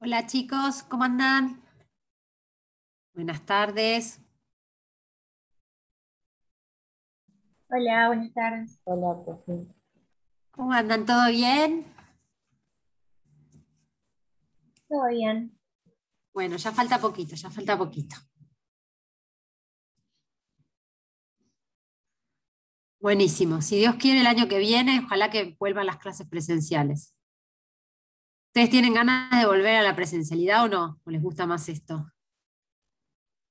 Hola chicos, ¿cómo andan? Buenas tardes. Hola, buenas tardes. Hola, pues ¿Cómo andan? ¿Todo bien? Todo bien. Bueno, ya falta poquito, ya falta poquito. Buenísimo. Si Dios quiere el año que viene, ojalá que vuelvan las clases presenciales. ¿Ustedes tienen ganas de volver a la presencialidad o no? ¿O les gusta más esto?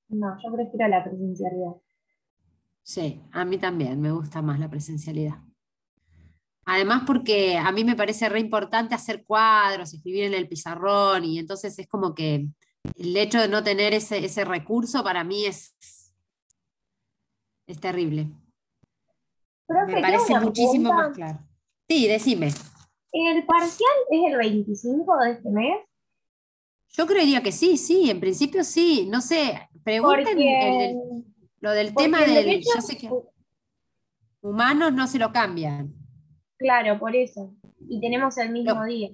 No, yo prefiero la presencialidad. Sí, a mí también me gusta más la presencialidad. Además porque a mí me parece re importante hacer cuadros, escribir en el pizarrón y entonces es como que el hecho de no tener ese, recurso para mí es, es terrible. me parece muchísimo más claro. Sí, decime. ¿El parcial es el 25 de este mes? Yo creería que sí, sí, en principio sí. No sé, pregunten lo del tema del. humanos no se lo cambian. Claro, por eso. Y tenemos el mismo día.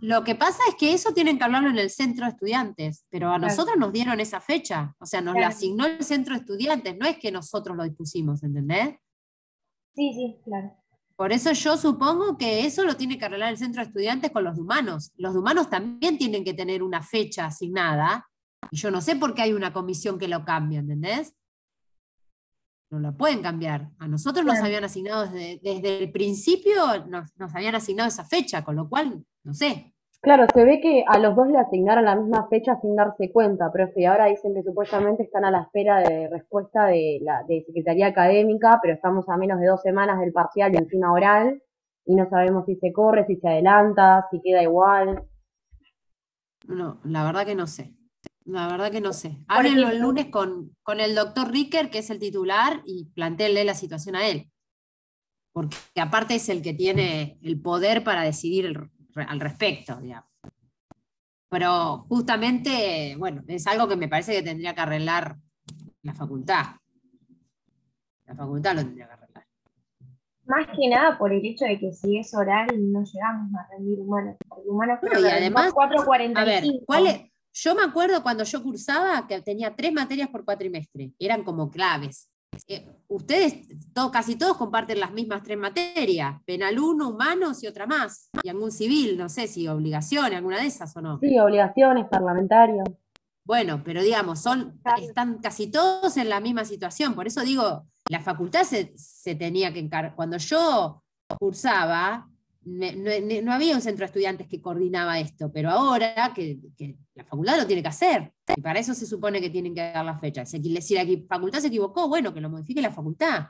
Lo que pasa es que eso tienen que hablarlo en el centro de estudiantes, pero a nosotros nos dieron esa fecha, o sea, nos la asignó el centro de estudiantes, no es que nosotros lo dispusimos, ¿entendés? Sí, sí, claro. Por eso yo supongo que eso lo tiene que arreglar el centro de estudiantes con los humanos. Los humanos también tienen que tener una fecha asignada. Y yo no sé por qué hay una comisión que lo cambia, ¿entendés? No la pueden cambiar. A nosotros nos habían asignado desde, el principio, nos habían asignado esa fecha, con lo cual, no sé, Claro, se ve que a los dos le asignaron la misma fecha sin darse cuenta, pero y ahora dicen que supuestamente están a la espera de respuesta de la Secretaría Académica, pero estamos a menos de dos semanas del parcial y final oral, y no sabemos si se corre, si se adelanta, si queda igual. No, la verdad que no sé. La verdad que no sé. Hablen los lunes con, con el doctor Ricker, que es el titular, y planteenle la situación a él. Porque aparte es el que tiene el poder para decidir el al respecto, digamos. Pero justamente, bueno, es algo que me parece que tendría que arreglar la facultad. La facultad lo tendría que arreglar. Más que nada por el hecho de que si es oral no llegamos a rendir humanos. pero y además, 4.45. Yo me acuerdo cuando yo cursaba que tenía tres materias por cuatrimestre, eran como claves. Eh, ustedes, casi todos comparten las mismas tres materias, penal uno, humanos y otra más, y algún civil, no sé si obligaciones, alguna de esas o no. Sí, obligaciones, parlamentarias. Bueno, pero digamos, son, están casi todos en la misma situación, por eso digo, la facultad se, se tenía que encargar, cuando yo cursaba, no, había un centro de estudiantes que coordinaba esto, pero ahora que, la facultad lo tiene que hacer, y para eso se supone que tienen que dar la fecha. Si la facultad se equivocó, bueno, que lo modifique la facultad.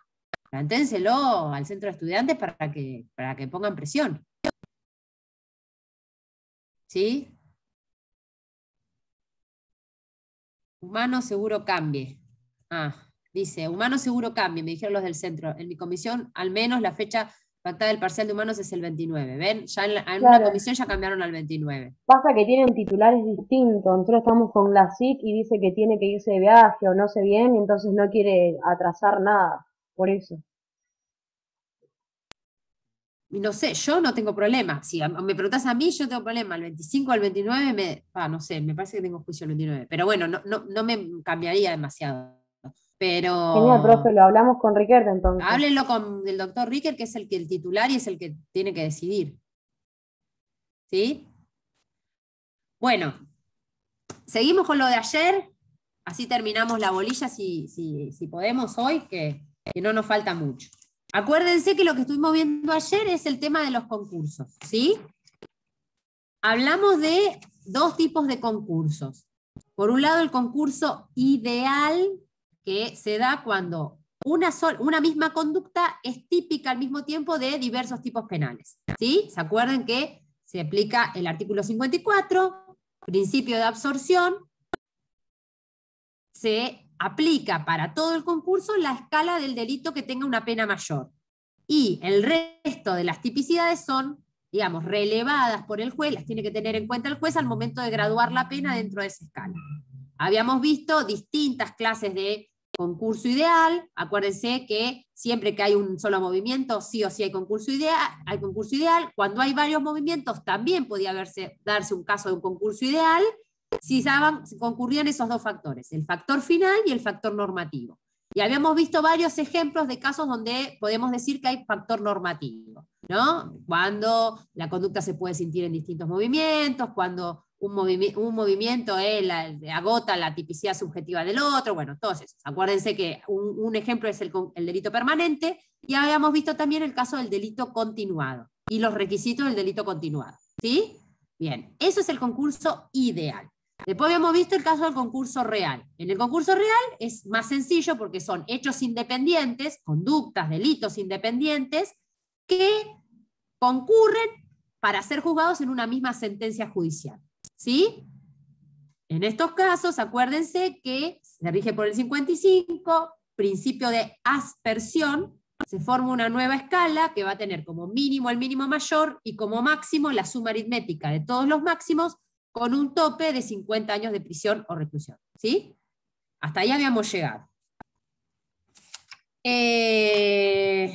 Planténselo al centro de estudiantes para que, para que pongan presión. ¿Sí? Humano seguro cambie. Ah, dice, humano seguro cambie, me dijeron los del centro. En mi comisión, al menos la fecha Pactada del parcial de humanos es el 29, ¿ven? Ya en, una comisión ya cambiaron al 29. Pasa que tienen titulares distintos. Nosotros estamos con la SIC y dice que tiene que irse de viaje o no sé bien, y entonces no quiere atrasar nada. Por eso. No sé, yo no tengo problema. Si me preguntas a mí, yo tengo problema. El 25, al 29, me, ah, no sé, me parece que tengo juicio al 29. Pero bueno, no, no, no me cambiaría demasiado. Pero. Genial, profe, lo hablamos con Rickert entonces. Háblenlo con el doctor Ricker que es el, que, el titular y es el que tiene que decidir. ¿Sí? Bueno, seguimos con lo de ayer. Así terminamos la bolilla si, podemos hoy, que, que no nos falta mucho. Acuérdense que lo que estuvimos viendo ayer es el tema de los concursos, ¿sí? Hablamos de dos tipos de concursos. Por un lado, el concurso ideal, que se da cuando una, una misma conducta es típica al mismo tiempo de diversos tipos penales. ¿sí? ¿Se acuerdan que se aplica el artículo 54, principio de absorción? Se aplica para todo el concurso la escala del delito que tenga una pena mayor. Y el resto de las tipicidades son, digamos, relevadas por el juez, las tiene que tener en cuenta el juez al momento de graduar la pena dentro de esa escala. Habíamos visto distintas clases de concurso ideal. Acuérdense que siempre que hay un solo movimiento, sí o sí hay concurso ideal. Hay concurso ideal. Cuando hay varios movimientos, también podía verse, darse un caso de un concurso ideal si concurrían esos dos factores, el factor final y el factor normativo. Y habíamos visto varios ejemplos de casos donde podemos decir que hay factor normativo, ¿no? Cuando la conducta se puede sentir en distintos movimientos, cuando un, un movimiento eh, agota la tipicidad subjetiva del otro, bueno, entonces, acuérdense que un, ejemplo es el, delito permanente y habíamos visto también el caso del delito continuado y los requisitos del delito continuado, ¿sí? Bien, eso es el concurso ideal. Después habíamos visto el caso del concurso real. En el concurso real es más sencillo porque son hechos independientes, conductas, delitos independientes, que concurren para ser juzgados en una misma sentencia judicial. ¿Sí? En estos casos, acuérdense que se rige por el 55, principio de aspersión, se forma una nueva escala que va a tener como mínimo el mínimo mayor y como máximo la suma aritmética de todos los máximos con un tope de 50 años de prisión o reclusión. ¿Sí? Hasta ahí habíamos llegado. Eh,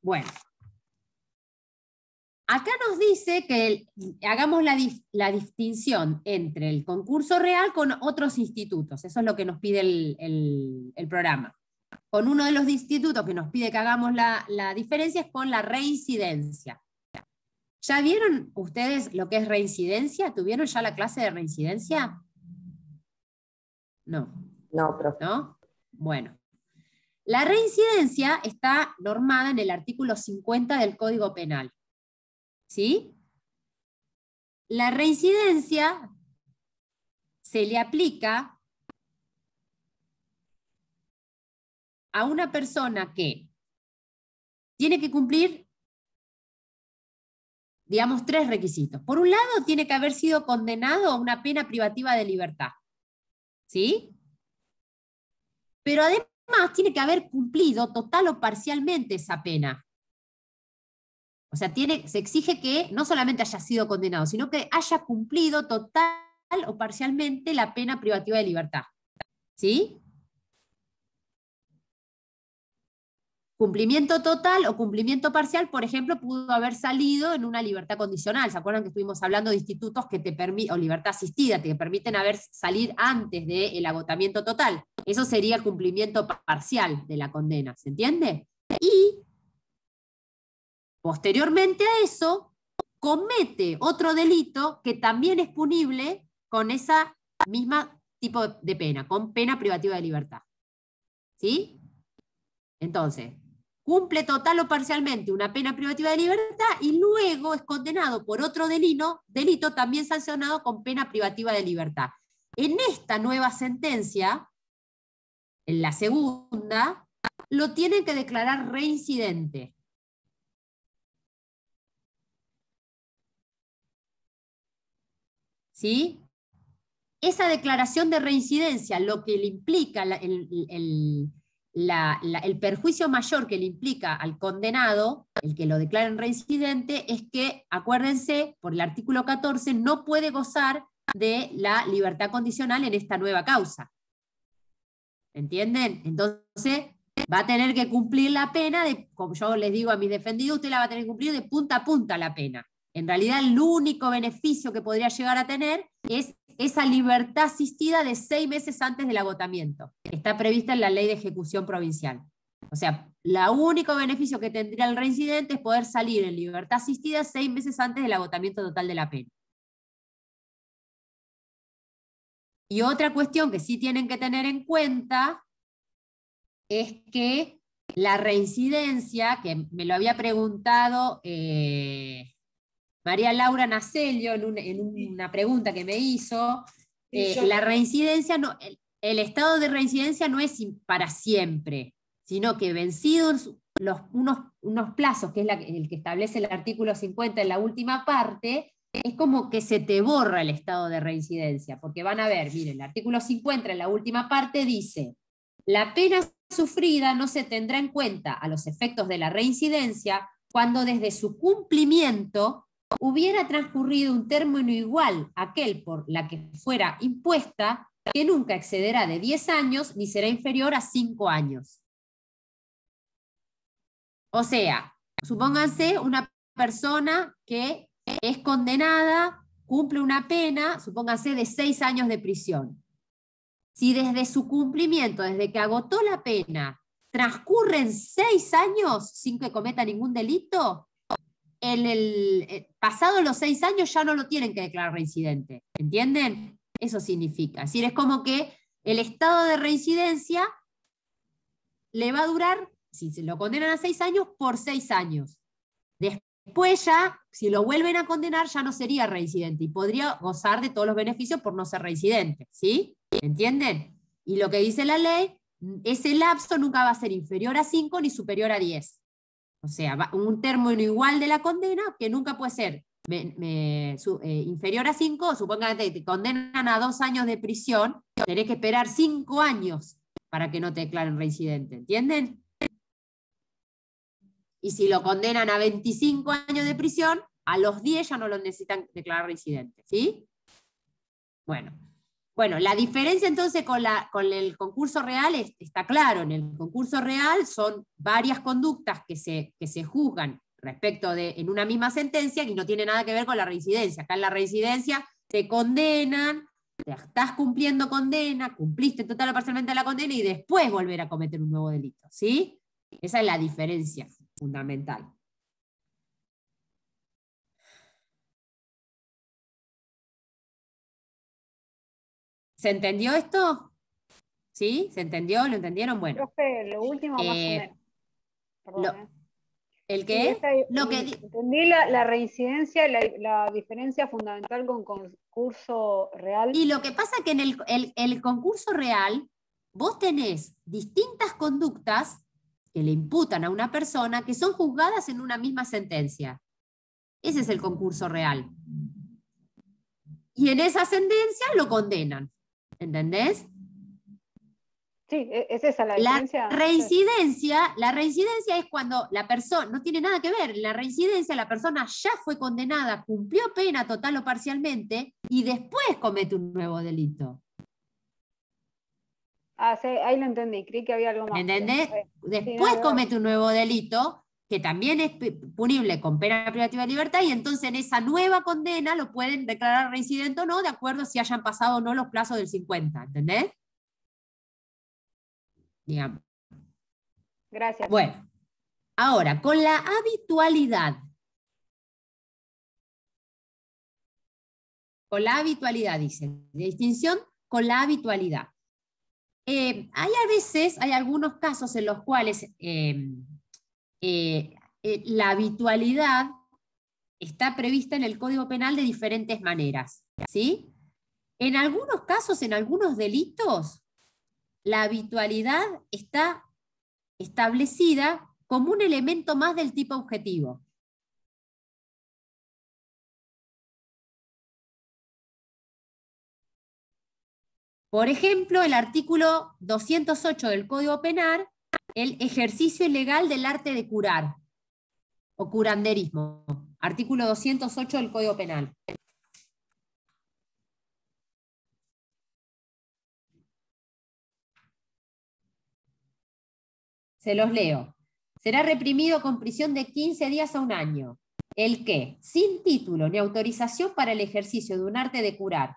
bueno, Acá nos dice que hagamos la, distinción entre el concurso real con otros institutos. Eso es lo que nos pide el, programa. Con uno de los institutos que nos pide que hagamos la, diferencia es con la reincidencia. ¿Ya vieron ustedes lo que es reincidencia? ¿Tuvieron ya la clase de reincidencia? No. No, profe. Bueno. La reincidencia está normada en el artículo 50 del Código Penal. ¿sí? La reincidencia se le aplica a una persona que tiene que cumplir, digamos, tres requisitos. Por un lado, tiene que haber sido condenado a una pena privativa de libertad, ¿sí? Pero además tiene que haber cumplido total o parcialmente esa pena. O sea, se exige que no solamente haya sido condenado, sino que haya cumplido total o parcialmente la pena privativa de libertad. ¿Sí? Cumplimiento total o cumplimiento parcial, por ejemplo, pudo haber salido en una libertad condicional. ¿Se acuerdan que estuvimos hablando de institutos que te permiten, o libertad asistida, que te permiten haber salir antes del agotamiento total? Eso sería el cumplimiento parcial de la condena, ¿se entiende? Y Posteriormente a eso, comete otro delito que también es punible con esa misma tipo de pena, con pena privativa de libertad. ¿Sí? Entonces, cumple total o parcialmente una pena privativa de libertad y luego es condenado por otro delito, delito también sancionado con pena privativa de libertad. En esta nueva sentencia, en la segunda, lo tienen que declarar reincidente. ¿sí? Esa declaración de reincidencia, lo que le implica el, perjuicio mayor que le implica al condenado, el que lo declaren reincidente, es que, acuérdense, por el artículo 14, no puede gozar de la libertad condicional en esta nueva causa. ¿Entienden? Entonces, va a tener que cumplir la pena, de, como yo les digo a mis defendidos, usted la va a tener que cumplir de punta a punta la pena. En realidad el único beneficio que podría llegar a tener es esa libertad asistida de seis meses antes del agotamiento. Está prevista en la ley de ejecución provincial. O sea, el único beneficio que tendría el reincidente es poder salir en libertad asistida seis meses antes del agotamiento total de la pena. Y otra cuestión que sí tienen que tener en cuenta es que la reincidencia, que me lo había preguntado eh, María Laura Nacelio, en, una pregunta que me hizo, eh, la reincidencia, no, el, estado de reincidencia no es para siempre, sino que vencidos los, unos, unos plazos, que es el que establece el artículo 50 en la última parte, es como que se te borra el estado de reincidencia, porque van a ver, miren, el artículo 50 en la última parte dice, la pena sufrida no se tendrá en cuenta a los efectos de la reincidencia cuando desde su cumplimiento hubiera transcurrido un término igual a aquel por la que fuera impuesta, que nunca excederá de 10 años ni será inferior a 5 años. O sea, supónganse una persona que es condenada, cumple una pena, supónganse de 6 años de prisión. Si desde su cumplimiento, desde que agotó la pena, transcurren 6 años sin que cometa ningún delito, en el, eh, pasado los seis años ya no lo tienen que declarar reincidente. ¿Entienden? Eso significa. Es decir, es como que el estado de reincidencia le va a durar, si se lo condenan a seis años, por seis años. Después ya, si lo vuelven a condenar, ya no sería reincidente y podría gozar de todos los beneficios por no ser reincidente. ¿Sí? ¿Entienden? Y lo que dice la ley, ese lapso nunca va a ser inferior a cinco ni superior a diez. O sea, un término igual de la condena que nunca puede ser eh, inferior a 5, supongan que te condenan a dos años de prisión, tenés que esperar cinco años para que no te declaren reincidente, ¿entienden? Y si lo condenan a 25 años de prisión, a los 10 ya no lo necesitan declarar reincidente, ¿sí? Bueno, bueno, la diferencia entonces con, el concurso real está claro, en el concurso real son varias conductas que se, juzgan respecto de en una misma sentencia y no tiene nada que ver con la reincidencia. Acá en la reincidencia te condenan, te estás cumpliendo condena, cumpliste total o parcialmente la condena y después volver a cometer un nuevo delito, ¿sí? Esa es la diferencia fundamental. ¿Se entendió esto? ¿Sí? ¿Se entendió? ¿Lo entendieron? Bueno. lo último más o eh, menos. ¿eh? ¿El qué? lo eh, que entendí la, reincidencia, la, la, diferencia fundamental con concurso real. Y lo que pasa es que en el, el concurso real vos tenés distintas conductas que le imputan a una persona que son juzgadas en una misma sentencia. Ese es el concurso real. Y en esa sentencia lo condenan. ¿Entendés? Sí, e, es esa la, la Reincidencia, la reincidencia es cuando la persona, no tiene nada que ver, la reincidencia, la persona ya fue condenada, cumplió pena total o parcialmente y después comete un nuevo delito. Ah, sí, ahí lo entendí, creí que había algo más. ¿Entendés? Después comete un nuevo delito que también es punible con pena privativa de libertad, y entonces en esa nueva condena lo pueden declarar reincidente o no, de acuerdo si hayan pasado o no los plazos del 50, ¿entendés? Gracias. Bueno, ahora, con la habitualidad. Con la habitualidad, dice De distinción con la habitualidad. Eh, hay a veces, hay algunos casos en los cuales eh, eh, eh, la habitualidad está prevista en el Código Penal de diferentes maneras. ¿sí? En algunos casos, en algunos delitos, la habitualidad está establecida como un elemento más del tipo objetivo. Por ejemplo, el artículo 208 del Código Penal el ejercicio ilegal del arte de curar o curanderismo, artículo 208 del Código Penal. Se los leo. Será reprimido con prisión de 15 días a un año. El que, sin título ni autorización para el ejercicio de un arte de curar,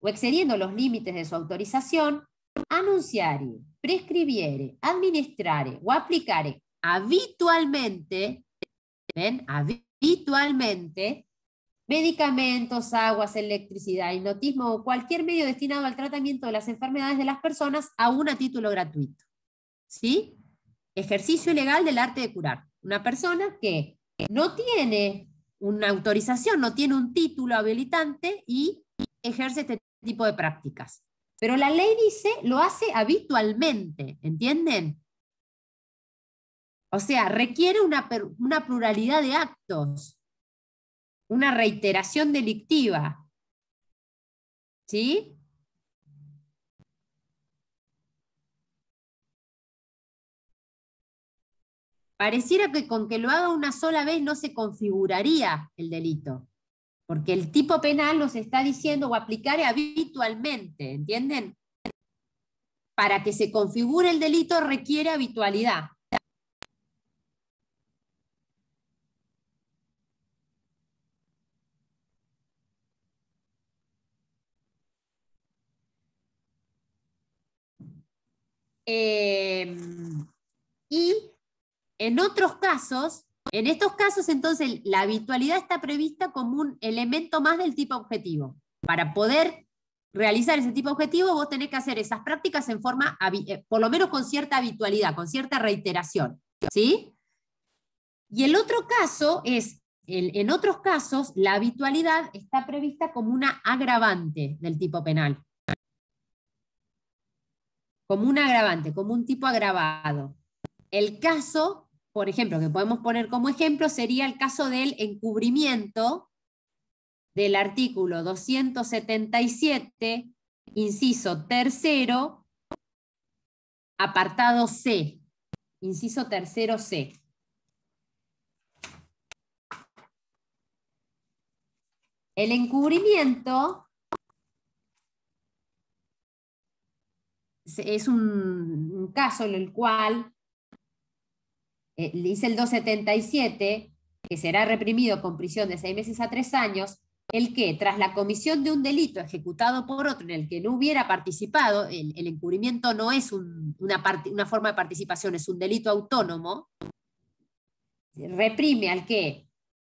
o excediendo los límites de su autorización, anunciare prescribiere, administrare o aplicare habitualmente, habitualmente, medicamentos, aguas, electricidad, hipnotismo o cualquier medio destinado al tratamiento de las enfermedades de las personas aún a título gratuito. ¿Sí? Ejercicio ilegal del arte de curar. Una persona que no tiene una autorización, no tiene un título habilitante y ejerce este tipo de prácticas. Pero la ley dice, lo hace habitualmente, ¿entienden? O sea, requiere una, una pluralidad de actos, una reiteración delictiva. ¿Sí? Pareciera que con que lo haga una sola vez no se configuraría el delito porque el tipo penal nos está diciendo o aplicar habitualmente, ¿entienden? Para que se configure el delito requiere habitualidad. Em, y en otros casos, en estos casos, entonces, la habitualidad está prevista como un elemento más del tipo objetivo. Para poder realizar ese tipo objetivo, vos tenés que hacer esas prácticas en forma, eh, por lo menos con cierta habitualidad, con cierta reiteración. ¿Sí? Y el otro caso es, en otros casos, la habitualidad está prevista como una agravante del tipo penal. Como un agravante, como un tipo agravado. El caso por ejemplo, que podemos poner como ejemplo, sería el caso del encubrimiento del artículo 277, inciso tercero, apartado C, inciso tercero C. El encubrimiento es un caso en el cual eh, dice el 277, que será reprimido con prisión de seis meses a tres años, el que, tras la comisión de un delito ejecutado por otro en el que no hubiera participado, el, encubrimiento no es una, una forma de participación, es un delito autónomo, reprime al que,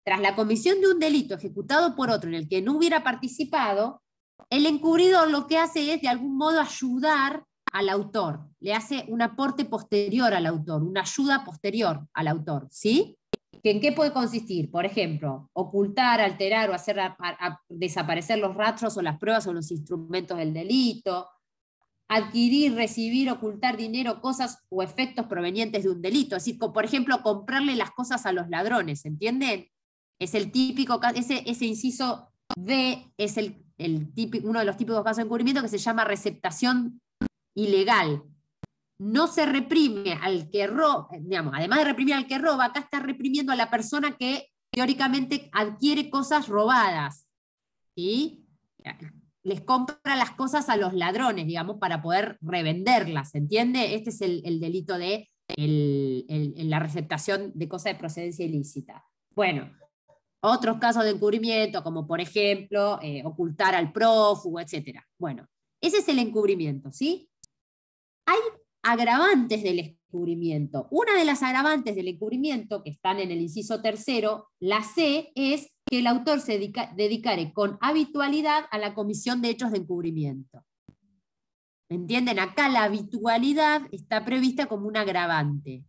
tras la comisión de un delito ejecutado por otro en el que no hubiera participado, el encubridor lo que hace es de algún modo ayudar al autor, le hace un aporte posterior al autor, una ayuda posterior al autor, ¿sí? ¿En qué puede consistir? Por ejemplo, ocultar, alterar o hacer desaparecer los rastros o las pruebas o los instrumentos del delito, adquirir, recibir, ocultar dinero, cosas o efectos provenientes de un delito. así como por ejemplo, comprarle las cosas a los ladrones, ¿entienden? Es el típico caso, ese, inciso B es el, uno de los típicos casos de encubrimiento que se llama receptación ilegal, no se reprime al que roba, eh, digamos, además de reprimir al que roba, acá está reprimiendo a la persona que teóricamente adquiere cosas robadas. ¿sí? Les compra las cosas a los ladrones, digamos, para poder revenderlas, ¿entiende? Este es el, delito de la receptación de cosas de procedencia ilícita. Bueno, otros casos de encubrimiento, como por ejemplo eh, ocultar al prófugo, etc. Bueno, ese es el encubrimiento, ¿sí? hay agravantes del encubrimiento. Una de las agravantes del encubrimiento, que están en el inciso tercero, la C, es que el autor se dedicare con habitualidad a la comisión de hechos de encubrimiento. ¿Me entienden? Acá la habitualidad está prevista como un agravante.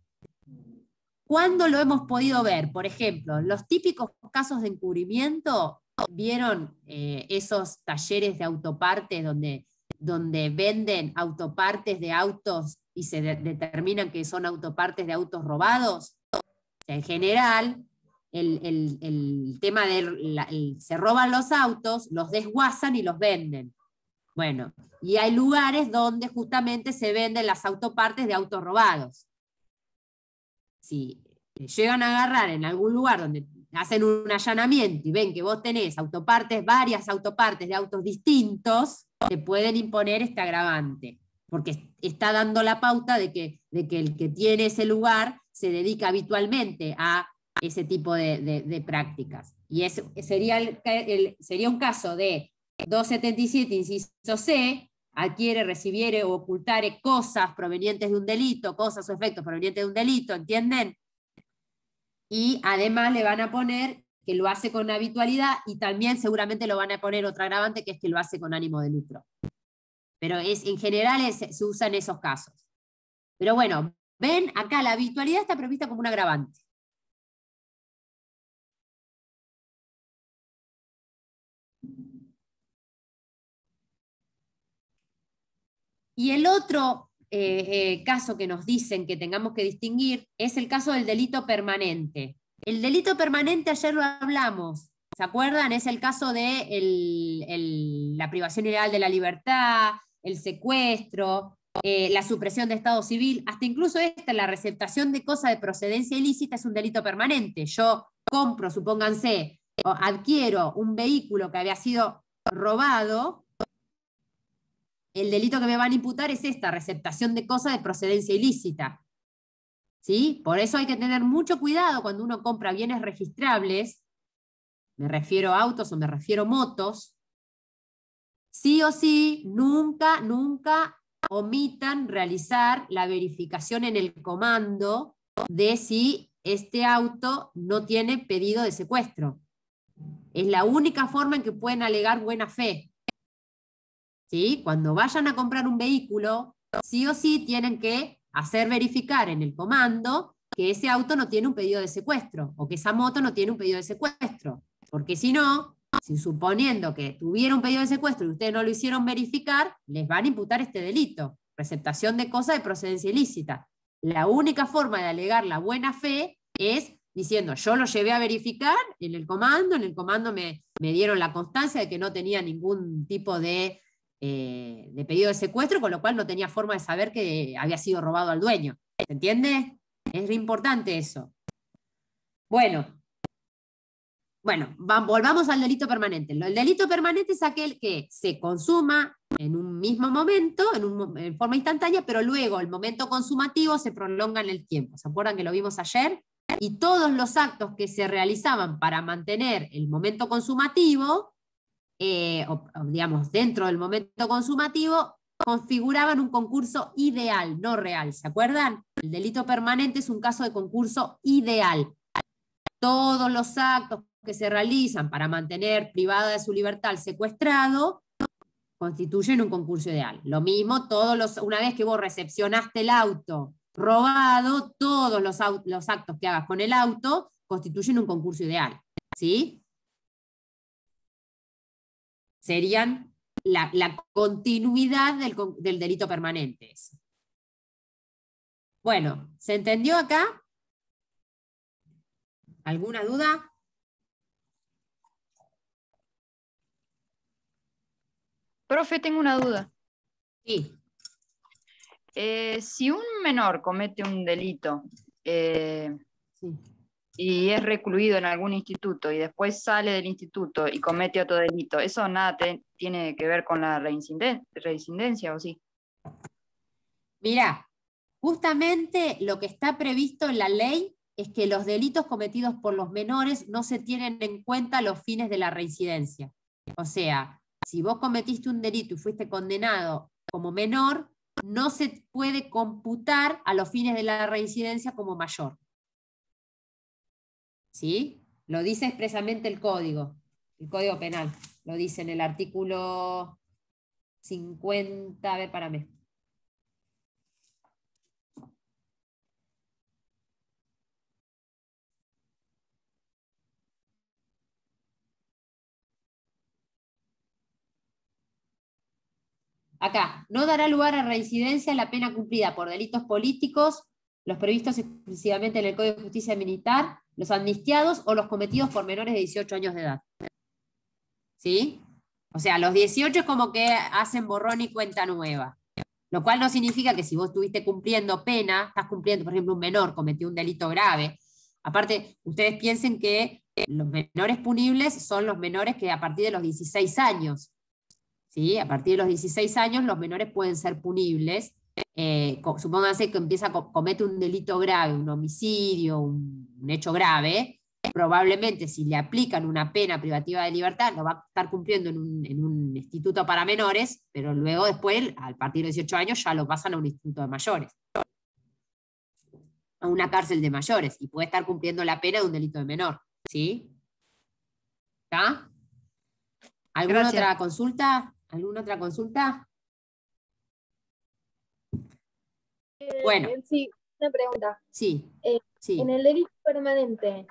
¿Cuándo lo hemos podido ver? Por ejemplo, los típicos casos de encubrimiento, ¿vieron eh, esos talleres de autopartes donde donde venden autopartes de autos y se determinan que son autopartes de autos robados, en general, el, el, tema de se roban los autos, los desguazan y los venden. Bueno, y hay lugares donde justamente se venden las autopartes de autos robados. Si llegan a agarrar en algún lugar donde hacen un allanamiento y ven que vos tenés autopartes, varias autopartes de autos distintos, te pueden imponer este agravante, porque está dando la pauta de que, que el que tiene ese lugar se dedica habitualmente a ese tipo de, prácticas. Y eso sería, el, sería un caso de 277, inciso C, adquiere, recibiere o ocultare cosas provenientes de un delito, cosas o efectos provenientes de un delito, ¿entienden? Y además le van a poner que lo hace con habitualidad y también seguramente lo van a poner otra agravante que es que lo hace con ánimo de lucro. Pero es, en general se usa en esos casos. Pero bueno, ven, acá la habitualidad está prevista como una agravante. Y el otro eh, eh, caso que nos dicen que tengamos que distinguir es el caso del delito permanente. El delito permanente ayer lo hablamos, ¿se acuerdan? Es el caso de la privación ilegal de la libertad, el secuestro, eh, la supresión de Estado civil, hasta incluso esta, la receptación de cosa de procedencia ilícita es un delito permanente. Yo compro, supónganse, adquiero un vehículo que había sido robado, el delito que me van a imputar es esta, receptación de cosa de procedencia ilícita. Por eso hay que tener mucho cuidado cuando uno compra bienes registrables, me refiero a autos o me refiero a motos, sí o sí, nunca, nunca omitan realizar la verificación en el comando de si este auto no tiene pedido de secuestro. Es la única forma en que pueden alegar buena fe. Cuando vayan a comprar un vehículo, sí o sí tienen que hacer verificar en el comando que ese auto no tiene un pedido de secuestro o que esa moto no tiene un pedido de secuestro. Porque si no, suponiendo que tuviera un pedido de secuestro y ustedes no lo hicieron verificar, les van a imputar este delito, receptación de cosas de procedencia ilícita. La única forma de alegar la buena fe es diciendo, yo lo llevé a verificar en el comando, en el comando me, me dieron la constancia de que no tenía ningún tipo de eh, de pedido de secuestro, con lo cual no tenía forma de saber que había sido robado al dueño. ¿Se entiende? Es importante eso. Bueno, bueno, volvamos al delito permanente. El delito permanente es aquel que se consuma en un mismo momento, en, en forma instantánea, pero luego el momento consumativo se prolonga en el tiempo. ¿Se acuerdan que lo vimos ayer? Y todos los actos que se realizaban para mantener el momento consumativo eh, digamos, dentro del momento consumativo, configuraban un concurso ideal, no real. ¿Se acuerdan? El delito permanente es un caso de concurso ideal. Todos los actos que se realizan para mantener privada de su libertad al secuestrado constituyen un concurso ideal. Lo mismo, todos los, una vez que vos recepcionaste el auto robado, todos los, los actos que hagas con el auto constituyen un concurso ideal. ¿Sí? serían la, continuidad del, delito permanente. Bueno, ¿se entendió acá? ¿Alguna duda? Profe, tengo una duda. Sí. Eh, si un menor comete un delito, eh, sí y es recluido en algún instituto y después sale del instituto y comete otro delito, ¿eso nada tiene que ver con la reincidencia, o sí? Mira, justamente lo que está previsto en la ley es que los delitos cometidos por los menores no se tienen en cuenta los fines de la reincidencia. O sea, si vos cometiste un delito y fuiste condenado como menor, no se puede computar a los fines de la reincidencia como mayor. ¿sí? Lo dice expresamente el código, el código penal. Lo dice en el artículo 50, a ver, mí. Acá, no dará lugar a reincidencia la pena cumplida por delitos políticos los previstos exclusivamente en el Código de Justicia Militar, los amnistiados o los cometidos por menores de 18 años de edad. ¿Sí? O sea, los 18 es como que hacen borrón y cuenta nueva. Lo cual no significa que si vos estuviste cumpliendo pena, estás cumpliendo, por ejemplo, un menor cometió un delito grave. Aparte, ustedes piensen que los menores punibles son los menores que a partir de los 16 años. ¿Sí? A partir de los 16 años los menores pueden ser punibles eh, supónganse que empieza comete un delito grave, un homicidio, un, hecho grave, probablemente si le aplican una pena privativa de libertad, lo va a estar cumpliendo en un, instituto para menores, pero luego después, al partir de 18 años, ya lo pasan a un instituto de mayores, a una cárcel de mayores, y puede estar cumpliendo la pena de un delito de menor. ¿Sí? ¿Alguna otra consulta? ¿Alguna otra consulta? Bueno. Eh, sí, una pregunta. Sí. Eh, en el delito permanente,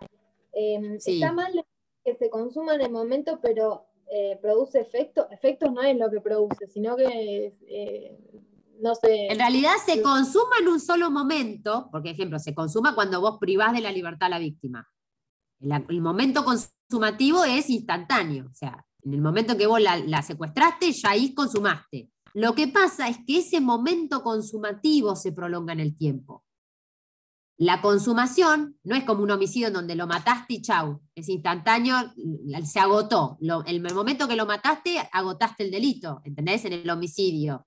em, ¿está mal que se consuma en el momento, pero eh, produce efectos? Efectos no es lo que produce, sino que no sé. En realidad se consuma en un solo momento, porque ejemplo, se consuma cuando vos privás de la libertad a la víctima. El, momento consumativo es instantáneo, o sea, en el momento que vos la, la secuestraste, ya ahí consumaste. Lo que pasa es que ese momento consumativo se prolonga en el tiempo. La consumación no es como un homicidio en donde lo mataste y chau, es instantáneo, mm, se agotó. En el momento que lo mataste, agotaste el delito, ¿entendés? En el homicidio.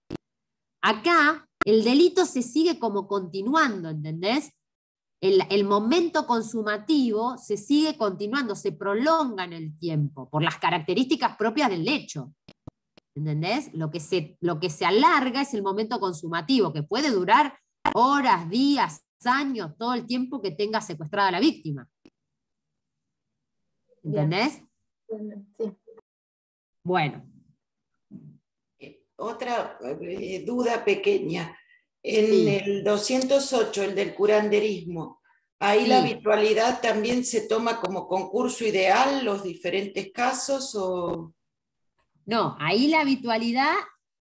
Acá el delito se sigue como continuando, ¿entendés? El, el, momento consumativo se sigue continuando, se prolonga en el tiempo por las características propias del hecho. ¿Entendés? Lo que, se, lo que se alarga es el momento consumativo, que puede durar horas, días, años, todo el tiempo que tenga secuestrada la víctima. ¿Entendés? Sí. Bueno. Eh, otra eh, duda pequeña. En el 208, el del curanderismo, ahí la virtualidad también se toma como concurso ideal los diferentes casos o... No, ahí la habitualidad,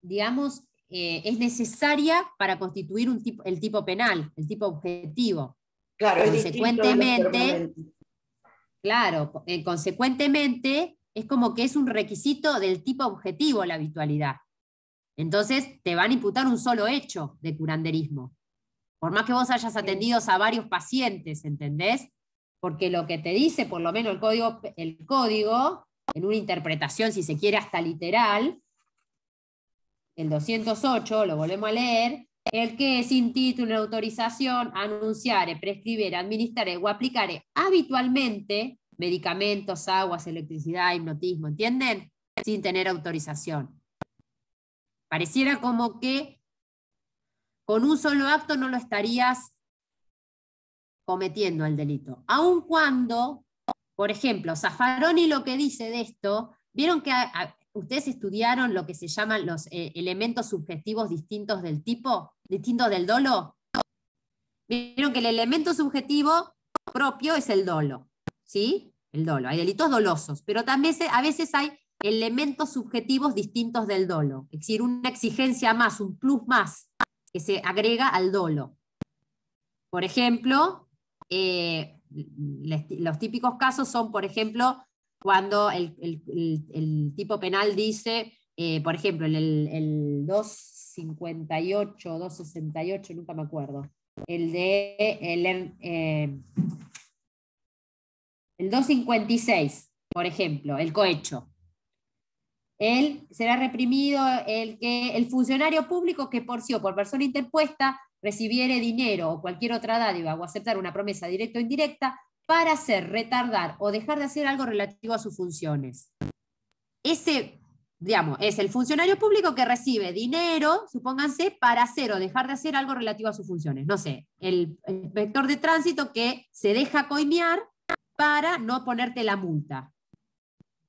digamos, eh, es necesaria para constituir el tipo penal, el tipo objetivo. Claro, consecuentemente, claro, eh, consecuentemente es como que es un requisito del tipo objetivo la habitualidad. Entonces te van a imputar un solo hecho de curanderismo. Por más que vos hayas atendido a varios pacientes, ¿entendés? Porque lo que te dice, por lo menos el código, el código en una interpretación, si se quiere, hasta literal, el 208, lo volvemos a leer, el que sin título, autorización, anunciare, prescribir, administrare o aplicare habitualmente medicamentos, aguas, electricidad, hipnotismo, ¿entienden? Sin tener autorización. Pareciera como que con un solo acto no lo estarías cometiendo el delito, aun cuando por ejemplo, Zaffaroni lo que dice de esto, vieron que ustedes estudiaron lo que se llaman los eh, elementos subjetivos distintos del tipo, distintos del dolo. Vieron que el elemento subjetivo propio es el dolo, ¿sí? El dolo. Hay delitos dolosos, pero también a veces hay elementos subjetivos distintos del dolo, es decir, una exigencia más, un plus más que se agrega al dolo. Por ejemplo, eh, los típicos casos son, por ejemplo, cuando el, tipo penal dice, eh, por ejemplo, el, 258, 268, nunca me acuerdo, el de el 256, eh, por ejemplo, el cohecho. Él será reprimido el, que, el funcionario público que por sí o por persona interpuesta recibiere dinero o cualquier otra dádiva o aceptar una promesa directa o indirecta para hacer, retardar o dejar de hacer algo relativo a sus funciones. Ese, digamos, es el funcionario público que recibe dinero, supónganse, para hacer o dejar de hacer algo relativo a sus funciones. No sé, el inspector de tránsito que se deja coimear para no ponerte la multa.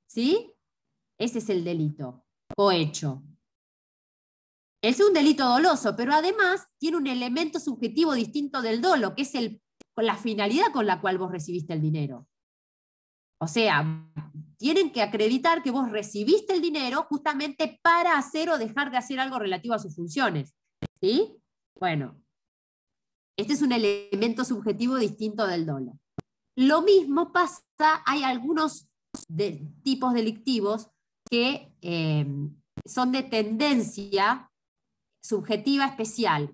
¿Sí? Ese es el delito, hecho. Es un delito doloso, pero además tiene un elemento subjetivo distinto del dolo, que es la finalidad con la cual vos recibiste el dinero. O sea, tienen que acreditar que vos recibiste el dinero justamente para hacer o dejar de hacer algo relativo a sus funciones. ¿Sí? Bueno, este es un elemento subjetivo distinto del dolo. Lo mismo pasa, hay algunos tipos delictivos que eh, son de tendencia subjetiva especial.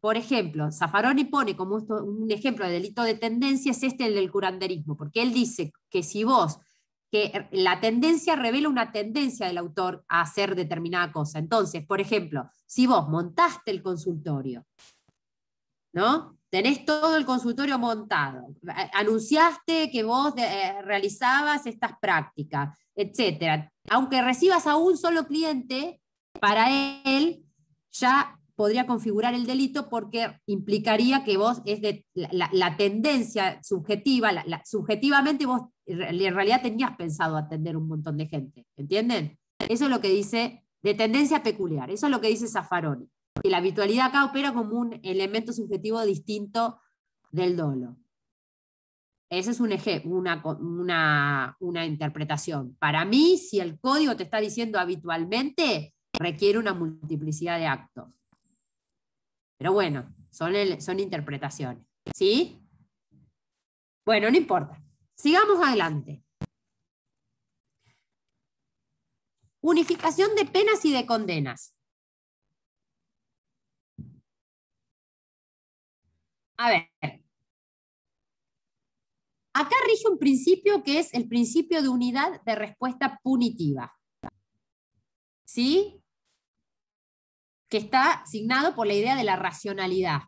Por ejemplo, Zaffaroni pone como un ejemplo de delito de tendencia es este el del curanderismo, porque él dice que si vos, que la tendencia revela una tendencia del autor a hacer determinada cosa. Entonces, por ejemplo, si vos montaste el consultorio, ¿no? Tenés todo el consultorio montado, anunciaste que vos eh, realizabas estas prácticas, etcétera. Aunque recibas a un solo cliente, para él ya podría configurar el delito porque implicaría que vos es de la, tendencia subjetiva, subjetivamente vos en realidad tenías pensado atender un montón de gente, ¿entienden? Eso es lo que dice de tendencia peculiar, eso es lo que dice Zaffaroni, Y la habitualidad acá opera como un elemento subjetivo distinto del dolo. Esa es una, una interpretación. Para mí, si el código te está diciendo habitualmente, requiere una multiplicidad de actos. Pero bueno, son, son interpretaciones. ¿Sí? Bueno, no importa. Sigamos adelante. Unificación de penas y de condenas. A ver. Acá rige un principio que es el principio de unidad de respuesta punitiva. ¿Sí? que está asignado por la idea de la racionalidad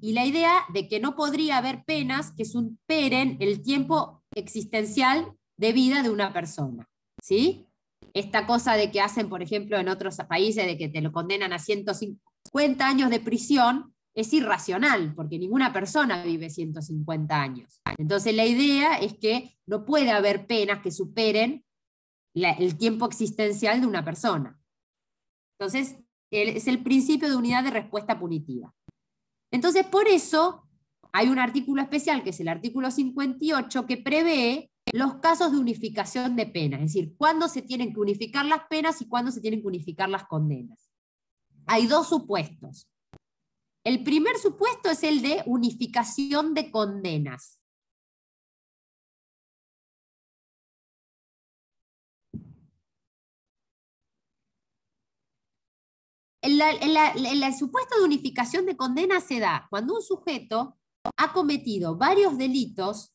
y la idea de que no podría haber penas que superen el tiempo existencial de vida de una persona. ¿sí? Esta cosa de que hacen, por ejemplo, en otros países, de que te lo condenan a 150 años de prisión, es irracional, porque ninguna persona vive 150 años. Entonces la idea es que no puede haber penas que superen el tiempo existencial de una persona. Entonces, es el principio de unidad de respuesta punitiva. Entonces, por eso hay un artículo especial, que es el artículo 58, que prevé los casos de unificación de penas, es decir, cuándo se tienen que unificar las penas y cuándo se tienen que unificar las condenas. Hay dos supuestos. El primer supuesto es el de unificación de condenas. la, la, el supuesto de unificación de condena se da cuando un sujeto ha cometido varios delitos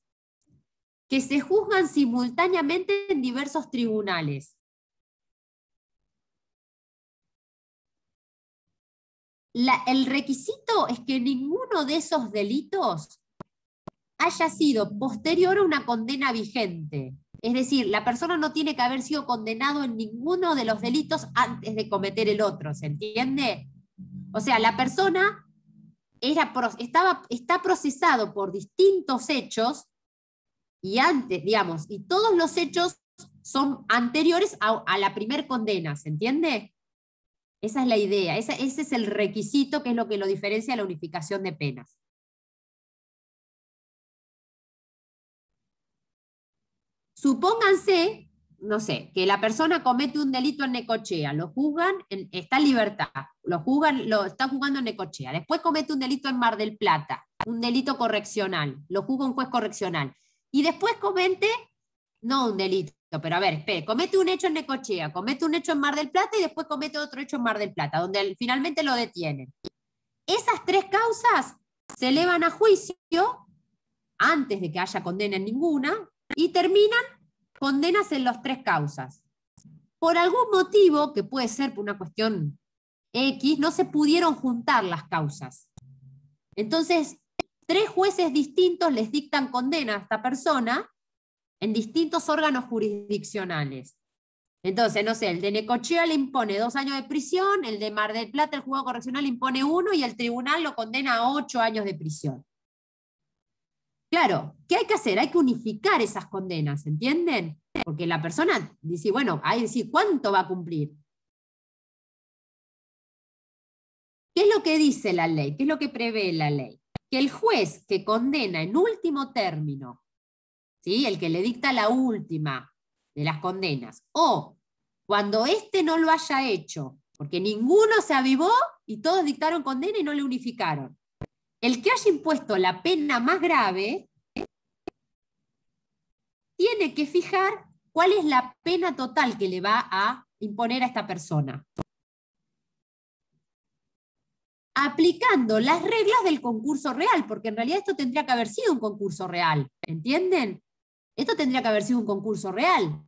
que se juzgan simultáneamente en diversos tribunales. el requisito es que ninguno de esos delitos haya sido posterior a una condena vigente. Es decir, la persona no tiene que haber sido condenado en ninguno de los delitos antes de cometer el otro, ¿se entiende? O sea, la persona está procesado por distintos hechos y antes, digamos, y todos los hechos son anteriores a, la primer condena, ¿se entiende? Esa es la idea, ese es el requisito que es lo que lo diferencia la unificación de penas. Supónganse, no sé, que la persona comete un delito en Necochea, lo juzgan, en, está en libertad, lo juzgan, lo está jugando en Necochea, después comete un delito en Mar del Plata, un delito correccional, lo juzga un juez correccional, y después comete, no un delito, pero a ver, espere, comete un hecho en Necochea, comete un hecho en Mar del Plata y después comete otro hecho en Mar del Plata, donde finalmente lo detienen. Esas tres causas se elevan a juicio antes de que haya condena en ninguna, y terminan condenas en las tres causas. Por algún motivo, que puede ser por una cuestión X, no se pudieron juntar las causas. Entonces, tres jueces distintos les dictan condena a esta persona en distintos órganos jurisdiccionales. Entonces, no sé, el de Necochea le impone dos años de prisión, el de Mar del Plata, el juego correccional, le impone uno y el tribunal lo condena a ocho años de prisión. Claro, ¿qué hay que hacer? Hay que unificar esas condenas, ¿entienden? Porque la persona dice, bueno, que decir, ¿cuánto va a cumplir? ¿Qué es lo que dice la ley? ¿Qué es lo que prevé la ley? Que el juez que condena en último término, ¿sí? el que le dicta la última de las condenas, o cuando éste no lo haya hecho, porque ninguno se avivó y todos dictaron condena y no le unificaron el que haya impuesto la pena más grave tiene que fijar cuál es la pena total que le va a imponer a esta persona. Aplicando las reglas del concurso real, porque en realidad esto tendría que haber sido un concurso real, ¿entienden? Esto tendría que haber sido un concurso real.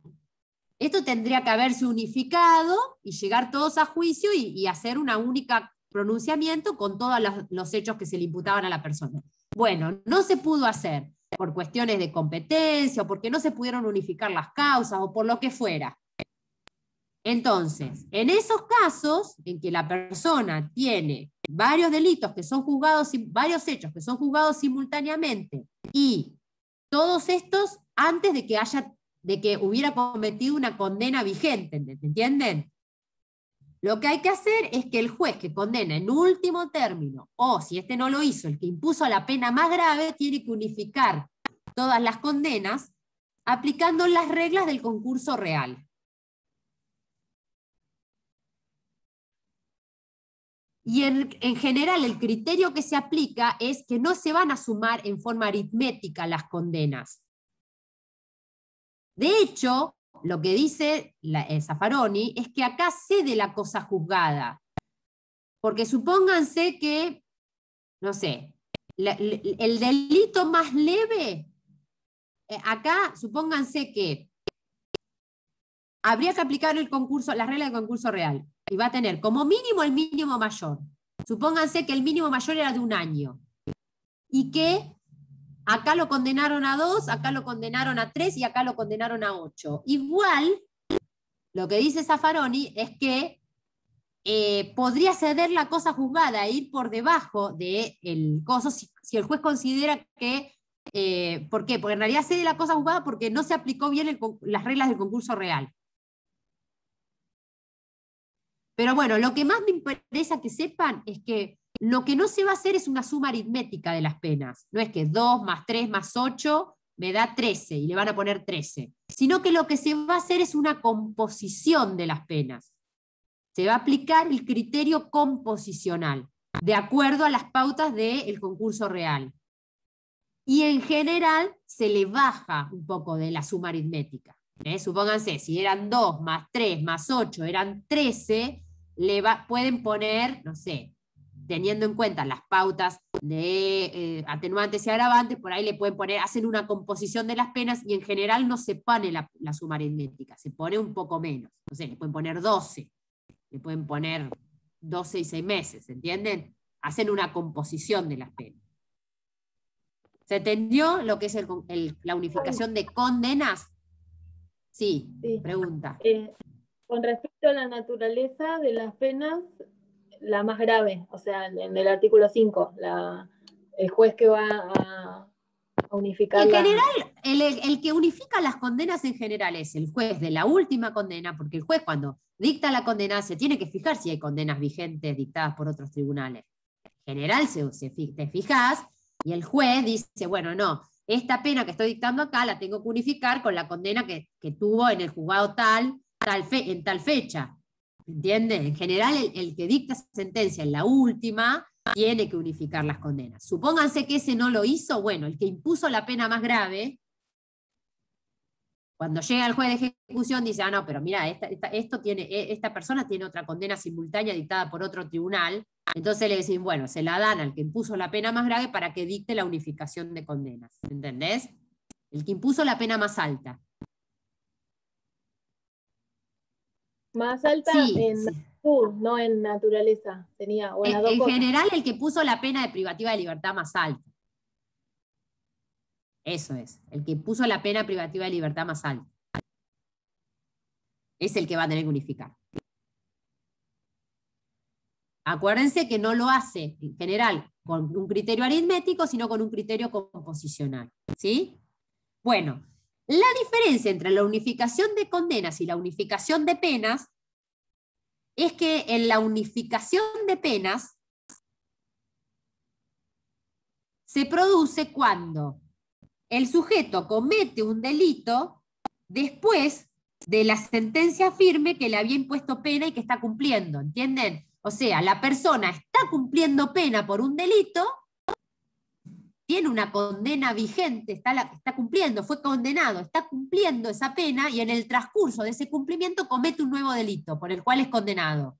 Esto tendría que haberse unificado y llegar todos a juicio y, y hacer una única pronunciamiento con todos los, hechos que se le imputaban a la persona. Bueno, no se pudo hacer por cuestiones de competencia o porque no se pudieron unificar las causas o por lo que fuera. Entonces, en esos casos en que la persona tiene varios delitos que son juzgados, varios hechos que son juzgados simultáneamente y todos estos antes de que haya de que hubiera cometido una condena vigente, ¿entienden? Lo que hay que hacer es que el juez que condena en último término, o si este no lo hizo, el que impuso la pena más grave, tiene que unificar todas las condenas aplicando las reglas del concurso real. Y en, en, general el criterio que se aplica es que no se van a sumar en forma aritmética las condenas. De hecho, lo que dice la, es que acá cede la cosa juzgada. Porque supónganse que, no sé, el delito más leve, eh, acá supónganse que habría que aplicar el concurso, la regla del concurso real. Y va a tener como mínimo el mínimo mayor. Supónganse que el mínimo mayor era de un año. Y que Acá lo condenaron a dos, acá lo condenaron a tres y acá lo condenaron a ocho. Igual, lo que dice Zaffaroni es que eh, podría ceder la cosa juzgada e ir por debajo del de coso si, si, el juez considera que. Eh, ¿Por qué? Porque en realidad cede la cosa juzgada porque no se aplicó bien las reglas del concurso real. Pero bueno, lo que más me interesa que sepan es que lo que no se va a hacer es una suma aritmética de las penas. No es que 2 más 3 más 8 me da 13 y le van a poner 13, sino que lo que se va a hacer es una composición de las penas. Se va a aplicar el criterio composicional, de acuerdo a las pautas del concurso real. Y en general se le baja un poco de la suma aritmética. ¿eh? Supónganse, si eran 2 más 3 más 8 eran 13, le pueden poner, no sé, teniendo en cuenta las pautas de eh, atenuantes y agravantes, por ahí le pueden poner, hacen una composición de las penas y en general no se pone la, suma aritmética, se pone un poco menos. No sé, le pueden poner 12, le pueden poner 12 y 6 meses, ¿entienden? Hacen una composición de las penas. ¿Se entendió lo que es la unificación de condenas? Sí, pregunta. Eh, con respecto a la naturaleza de las penas, la más grave, o sea, en el artículo 5, la, el juez que va a, unificar. En general, el, el, que unifica las condenas en general es el juez de la última condena, porque el juez cuando dicta la condena se tiene que fijar si hay condenas vigentes dictadas por otros tribunales. En general se, te fijas y el juez dice, bueno, no, esta pena que estoy dictando acá la tengo que unificar con la condena que, que tuvo en el juzgado tal, tal fe, en tal fecha. ¿Entiende? En general, el, que dicta sentencia en la última tiene que unificar las condenas. Supónganse que ese no lo hizo, bueno, el que impuso la pena más grave, cuando llega el juez de ejecución dice, ah, no, pero mira, esta, esto tiene, e, esta persona tiene otra condena simultánea dictada por otro tribunal, entonces le decimos, bueno, se la dan al que impuso la pena más grave para que dicte la unificación de condenas, ¿entendés? El que impuso la pena más alta. Más alta en no en naturaleza. Tenía, en, general, el que puso la pena de privativa de libertad más alta. Eso es, el que puso la pena privativa de libertad más alta. Es el que va a tener que unificar. Acuérdense que no lo hace en general con un criterio aritmético, sino con un criterio composicional. ¿Sí? Bueno, la diferencia entre la unificación de condenas y la unificación de penas es que en la unificación de penas se produce cuando el sujeto comete un delito después de la sentencia firme que le había impuesto pena y que está cumpliendo, ¿entienden? O sea, la persona está cumpliendo pena por un delito tiene una condena vigente, está, cumpliendo, fue condenado, está cumpliendo esa pena y en el transcurso de ese cumplimiento comete un nuevo delito por el cual es condenado.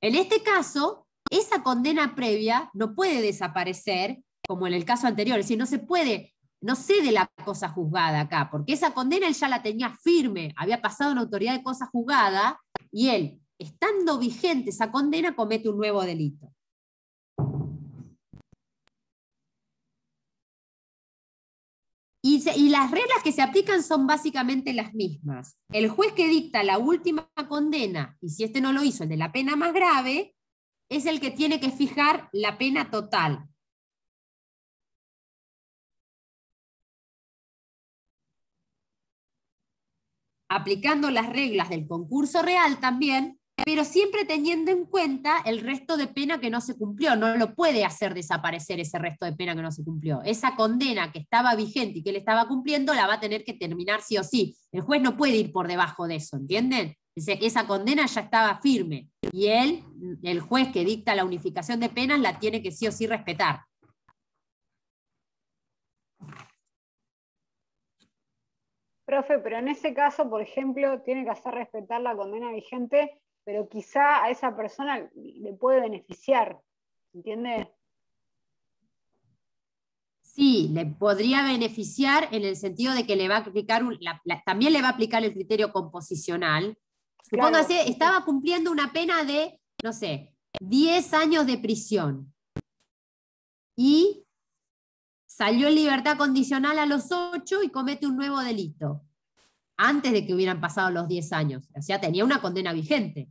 En este caso, esa condena previa no puede desaparecer, como en el caso anterior, es decir, no se puede, no cede la cosa juzgada acá, porque esa condena él ya la tenía firme, había pasado en autoridad de cosa juzgada y él, estando vigente esa condena, comete un nuevo delito. Y, las reglas que se aplican son básicamente las mismas. El juez que dicta la última condena, y si este no lo hizo, el de la pena más grave, es el que tiene que fijar la pena total. Aplicando las reglas del concurso real también, pero siempre teniendo en cuenta el resto de pena que no se cumplió. No lo puede hacer desaparecer ese resto de pena que no se cumplió. Esa condena que estaba vigente y que él estaba cumpliendo la va a tener que terminar sí o sí. El juez no puede ir por debajo de eso, ¿entienden? Esa condena ya estaba firme y él, el juez que dicta la unificación de penas, la tiene que sí o sí respetar. Profe, pero en ese caso, por ejemplo, tiene que hacer respetar la condena vigente pero quizá a esa persona le puede beneficiar, ¿entiendes? Sí, le podría beneficiar en el sentido de que le va a aplicar también le va a aplicar el criterio composicional. estaba cumpliendo una pena de, no sé, 10 años de prisión y salió en libertad condicional a los 8 y comete un nuevo delito antes de que hubieran pasado los 10 años. O sea, tenía una condena vigente.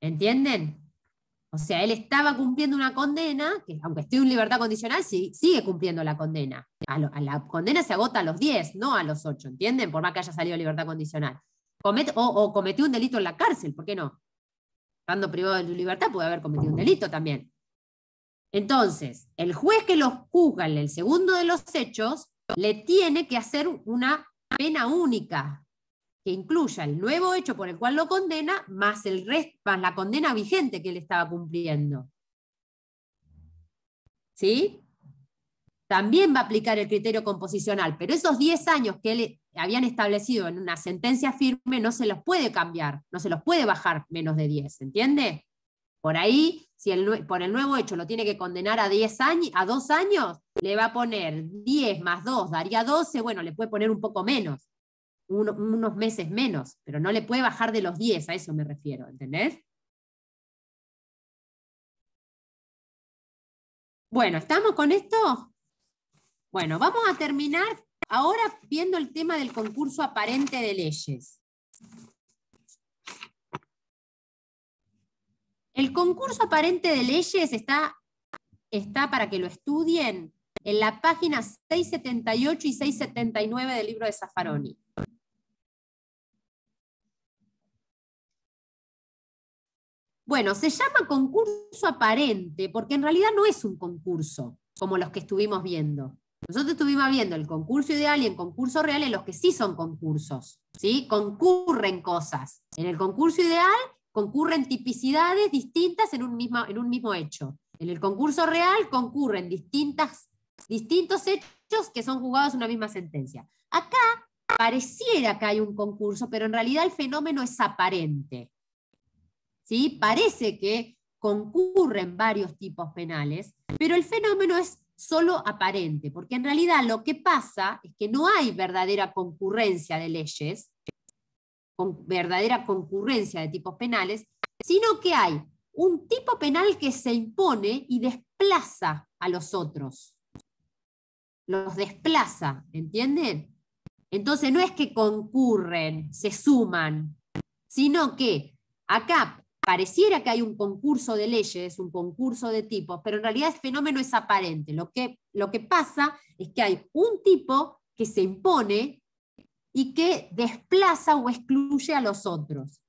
¿Entienden? O sea, él estaba cumpliendo una condena, que aunque esté en libertad condicional, sigue cumpliendo la condena. A, la condena se agota a los 10, no a los 8, ¿entienden? Por más que haya salido a libertad condicional. o, cometió un delito en la cárcel, ¿por qué no? Estando privado de libertad puede haber cometido un delito también. Entonces, el juez que los juzga en el segundo de los hechos le tiene que hacer una pena única que incluya el nuevo hecho por el cual lo condena más, el la condena vigente que él estaba cumpliendo. ¿Sí? También va a aplicar el criterio composicional, pero esos 10 años que él habían establecido en una sentencia firme no se los puede cambiar, no se los puede bajar menos de 10, ¿entiende? Por ahí si por el nuevo hecho lo tiene que condenar a, diez años, a dos años, le va a poner 10 más 2, daría 12, bueno, le puede poner un poco menos, unos meses menos, pero no le puede bajar de los 10, a eso me refiero, ¿entendés? Bueno, ¿estamos con esto? Bueno, vamos a terminar ahora viendo el tema del concurso aparente de leyes. El concurso aparente de leyes está, está para que lo estudien en la página 678 y 679 del libro de Zaffaroni. Bueno, se llama concurso aparente porque en realidad no es un concurso como los que estuvimos viendo. Nosotros estuvimos viendo el concurso ideal y el concurso real en los que sí son concursos, ¿sí? Concurren cosas. En el concurso ideal concurren tipicidades distintas en un, mismo, en un mismo hecho. En el concurso real concurren distintas, distintos hechos que son juzgados en una misma sentencia. Acá pareciera que hay un concurso, pero en realidad el fenómeno es aparente. ¿Sí? Parece que concurren varios tipos penales, pero el fenómeno es solo aparente, porque en realidad lo que pasa es que no hay verdadera concurrencia de leyes, con verdadera concurrencia de tipos penales, sino que hay un tipo penal que se impone y desplaza a los otros. Los desplaza, ¿entienden? Entonces no es que concurren, se suman, sino que acá pareciera que hay un concurso de leyes, un concurso de tipos, pero en realidad el fenómeno es aparente. Lo que, lo que pasa es que hay un tipo que se impone y que desplaza o excluye a los otros.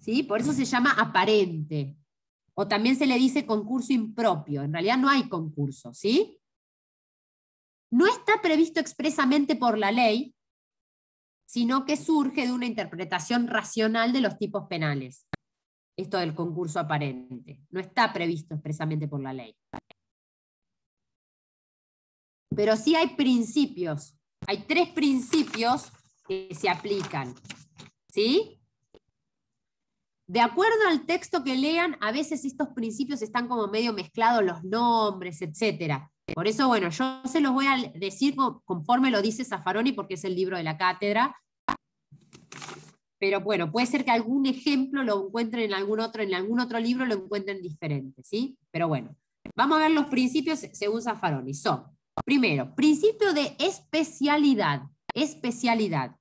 ¿Sí? Por eso se llama aparente. O también se le dice concurso impropio. En realidad no hay concurso. ¿sí? No está previsto expresamente por la ley, sino que surge de una interpretación racional de los tipos penales. Esto del concurso aparente. No está previsto expresamente por la ley. Pero sí hay principios hay tres principios que se aplican. ¿Sí? De acuerdo al texto que lean, a veces estos principios están como medio mezclados los nombres, etc. Por eso, bueno, yo se los voy a decir conforme lo dice Zaffaroni, porque es el libro de la cátedra. Pero bueno, puede ser que algún ejemplo lo encuentren en algún otro, en algún otro libro lo encuentren diferente, ¿sí? Pero bueno, vamos a ver los principios según Zaffaroni. Son Primero, principio de especialidad. Especialidad.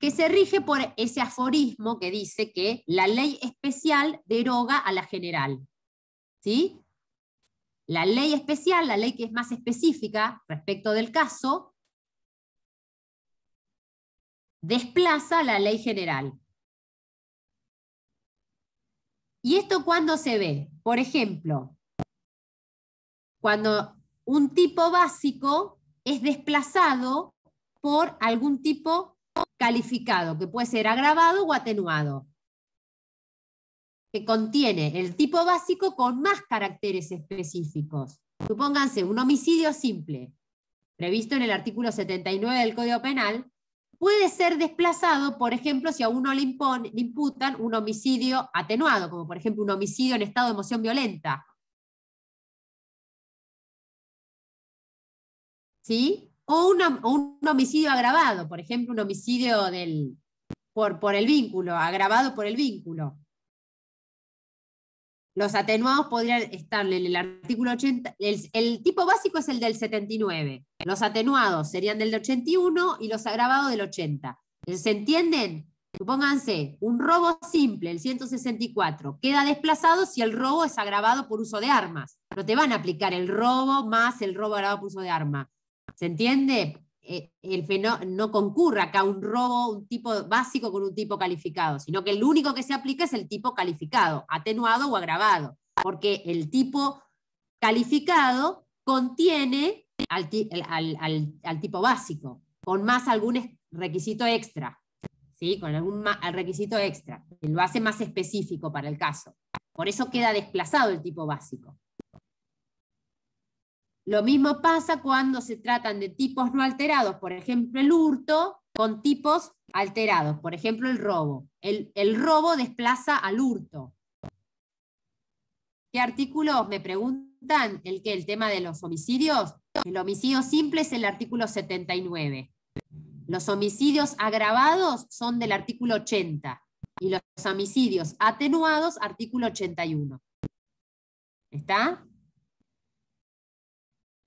que se rige por ese aforismo que dice que la ley especial deroga a la general. ¿Sí? La ley especial, la ley que es más específica respecto del caso, desplaza la ley general. ¿Y esto cuándo se ve? Por ejemplo, cuando un tipo básico es desplazado por algún tipo calificado, que puede ser agravado o atenuado, que contiene el tipo básico con más caracteres específicos. Supónganse un homicidio simple, previsto en el artículo 79 del Código Penal, puede ser desplazado, por ejemplo, si a uno le, le imputan un homicidio atenuado, como por ejemplo un homicidio en estado de emoción violenta, ¿sí? O un, homicidio agravado, por ejemplo, un homicidio del, por, el vínculo, agravado por el vínculo. Los atenuados podrían estar en el artículo 80, el, tipo básico es el del 79, los atenuados serían del 81 y los agravados del 80. ¿Se entienden? Supónganse, un robo simple, el 164, queda desplazado si el robo es agravado por uso de armas. No te van a aplicar el robo más el robo agravado por uso de arma. ¿Se entiende? Eh, el no concurra acá un robo, un tipo básico con un tipo calificado, sino que el único que se aplica es el tipo calificado, atenuado o agravado, porque el tipo calificado contiene al, tipo básico, con más algún requisito extra, ¿sí? con algún requisito extra, lo hace más específico para el caso. Por eso queda desplazado el tipo básico. Lo mismo pasa cuando se tratan de tipos no alterados, por ejemplo, el hurto, con tipos alterados, por ejemplo, el robo. El, el robo desplaza al hurto. ¿Qué artículos me preguntan? ¿El que ¿El tema de los homicidios? El homicidio simple es el artículo 79. Los homicidios agravados son del artículo 80 y los homicidios atenuados, artículo 81. ¿Está?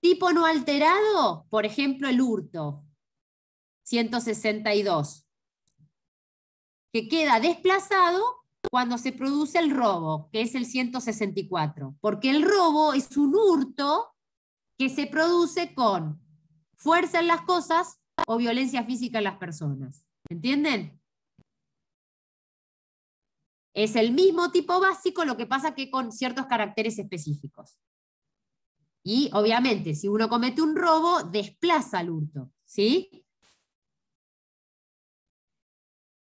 Tipo no alterado, por ejemplo, el hurto, 162, que queda desplazado cuando se produce el robo, que es el 164, porque el robo es un hurto que se produce con fuerza en las cosas o violencia física en las personas. ¿Entienden? Es el mismo tipo básico, lo que pasa que con ciertos caracteres específicos. Y obviamente, si uno comete un robo, desplaza el hurto. ¿sí?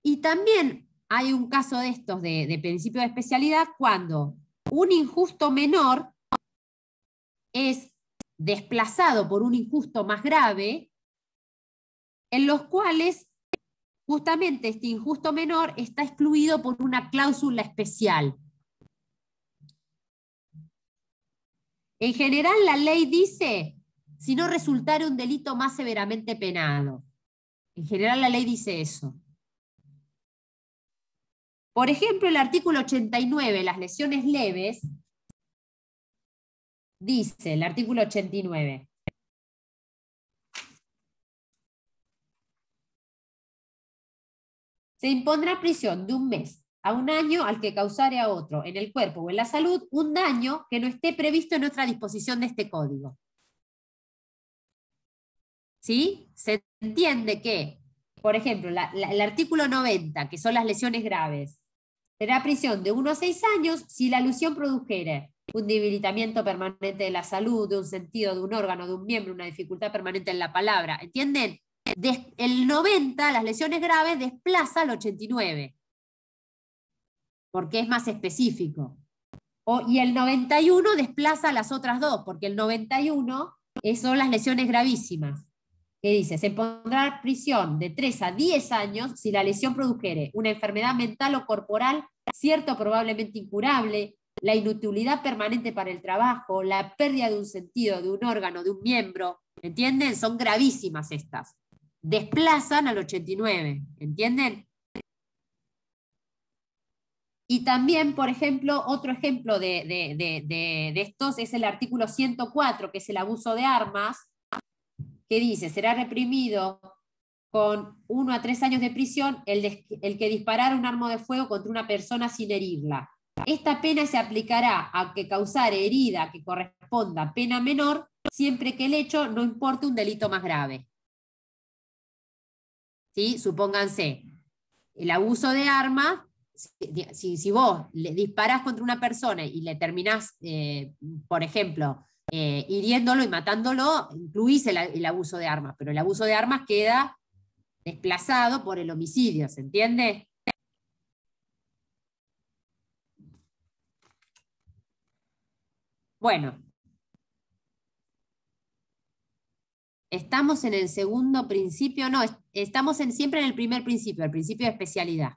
Y también hay un caso de estos de principio de especialidad cuando un injusto menor es desplazado por un injusto más grave, en los cuales justamente este injusto menor está excluido por una cláusula especial. En general, la ley dice, si no resultara un delito más severamente penado. En general, la ley dice eso. Por ejemplo, el artículo 89, las lesiones leves, dice el artículo 89. Se impondrá prisión de un mes a un año al que causare a otro en el cuerpo o en la salud un daño que no esté previsto en otra disposición de este código. ¿Sí? Se entiende que, por ejemplo, el artículo 90, que son las lesiones graves, será prisión de 1 a 6 años si la alusión produjere un debilitamiento permanente de la salud, de un sentido, de un órgano, de un miembro, una dificultad permanente en la palabra. ¿Entienden? el 90, las lesiones graves, desplaza al 89 porque es más específico. y el 91 desplaza a las otras dos, porque el 91 son las lesiones gravísimas. Que dice, se pondrá prisión de 3 a 10 años si la lesión produjere una enfermedad mental o corporal, cierto probablemente incurable, la inutilidad permanente para el trabajo, la pérdida de un sentido, de un órgano, de un miembro. ¿Entienden? Son gravísimas estas. Desplazan al 89. ¿Entienden? Y también, por ejemplo, otro ejemplo de, de, de, de, estos es el artículo 104, que es el abuso de armas, que dice, será reprimido con uno a tres años de prisión el, que disparara un arma de fuego contra una persona sin herirla. Esta pena se aplicará a que causar herida que corresponda a pena menor, siempre que el hecho no importe un delito más grave. Supónganse, el abuso de armas si, si, vos le disparás contra una persona y le terminás, eh, por ejemplo, eh, hiriéndolo y matándolo, incluís el, abuso de armas, pero el abuso de armas queda desplazado por el homicidio, ¿se entiende? Bueno, estamos en el segundo principio, no, estamos en, siempre en el primer principio, el principio de especialidad.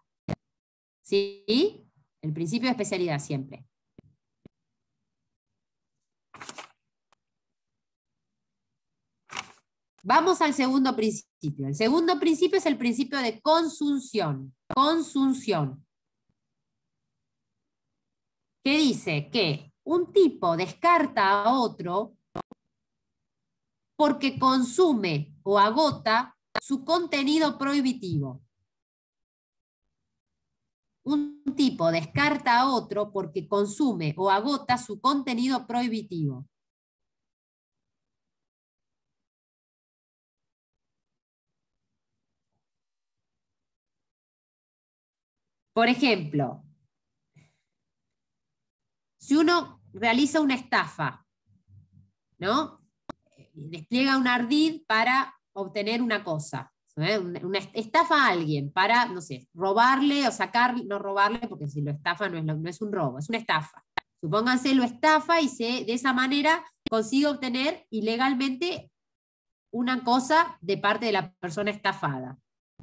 ¿Sí? El principio de especialidad siempre. Vamos al segundo principio. El segundo principio es el principio de consunción. Consunción. Que dice que un tipo descarta a otro porque consume o agota su contenido prohibitivo un tipo descarta a otro porque consume o agota su contenido prohibitivo. Por ejemplo, si uno realiza una estafa, ¿no? Eh, despliega un ardid para obtener una cosa. ¿eh? Una estafa a alguien para, no sé, robarle o sacar, no robarle, porque si lo estafa no es, un robo, es una estafa. Supónganse lo estafa y se, de esa manera consigue obtener ilegalmente una cosa de parte de la persona estafada.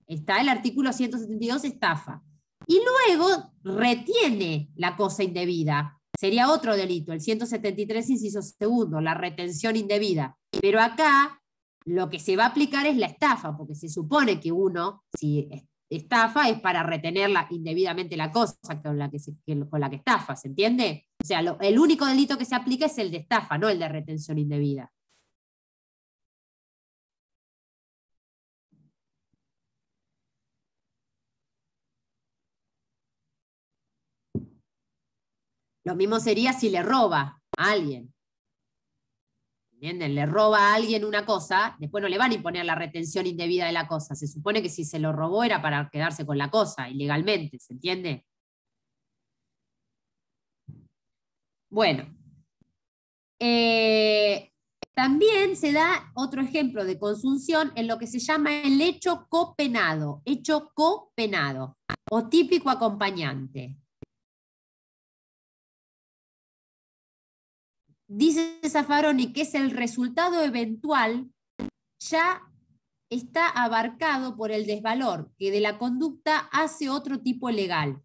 Está el artículo 172, estafa. Y luego retiene la cosa indebida. Sería otro delito, el 173, inciso segundo, la retención indebida. Pero acá lo que se va a aplicar es la estafa, porque se supone que uno, si estafa, es para retener indebidamente la cosa con la que, con la que estafa, ¿se entiende? O sea, el único delito que se aplica es el de estafa, no el de retención indebida. Lo mismo sería si le roba a alguien. ¿entienden? Le roba a alguien una cosa, después no le van a imponer la retención indebida de la cosa. Se supone que si se lo robó era para quedarse con la cosa, ilegalmente, ¿se entiende? Bueno. Eh, también se da otro ejemplo de consunción en lo que se llama el hecho copenado, hecho copenado o típico acompañante. dice Zaffaroni que es el resultado eventual, ya está abarcado por el desvalor que de la conducta hace otro tipo legal.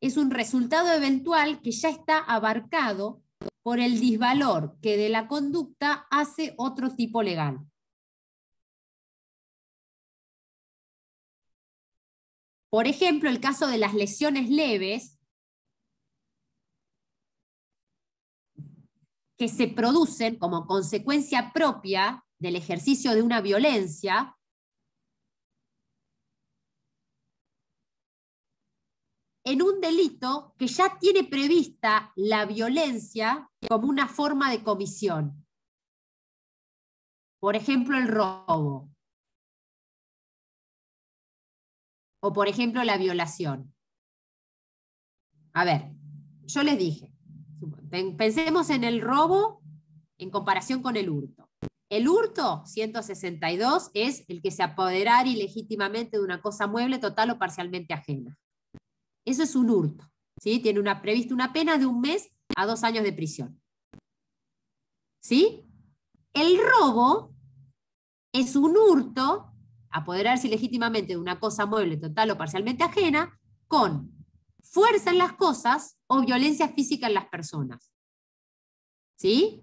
Es un resultado eventual que ya está abarcado por el disvalor que de la conducta hace otro tipo legal. Por ejemplo, el caso de las lesiones leves que se producen como consecuencia propia del ejercicio de una violencia en un delito que ya tiene prevista la violencia como una forma de comisión. Por ejemplo, el robo. O por ejemplo, la violación. A ver, yo les dije, Pensemos en el robo en comparación con el hurto. El hurto, 162, es el que se apoderar ilegítimamente de una cosa mueble total o parcialmente ajena. Eso es un hurto. ¿sí? Tiene una, una pena de un mes a dos años de prisión. ¿Sí? El robo es un hurto, apoderarse ilegítimamente de una cosa mueble total o parcialmente ajena, con fuerza en las cosas o violencia física en las personas. ¿Sí?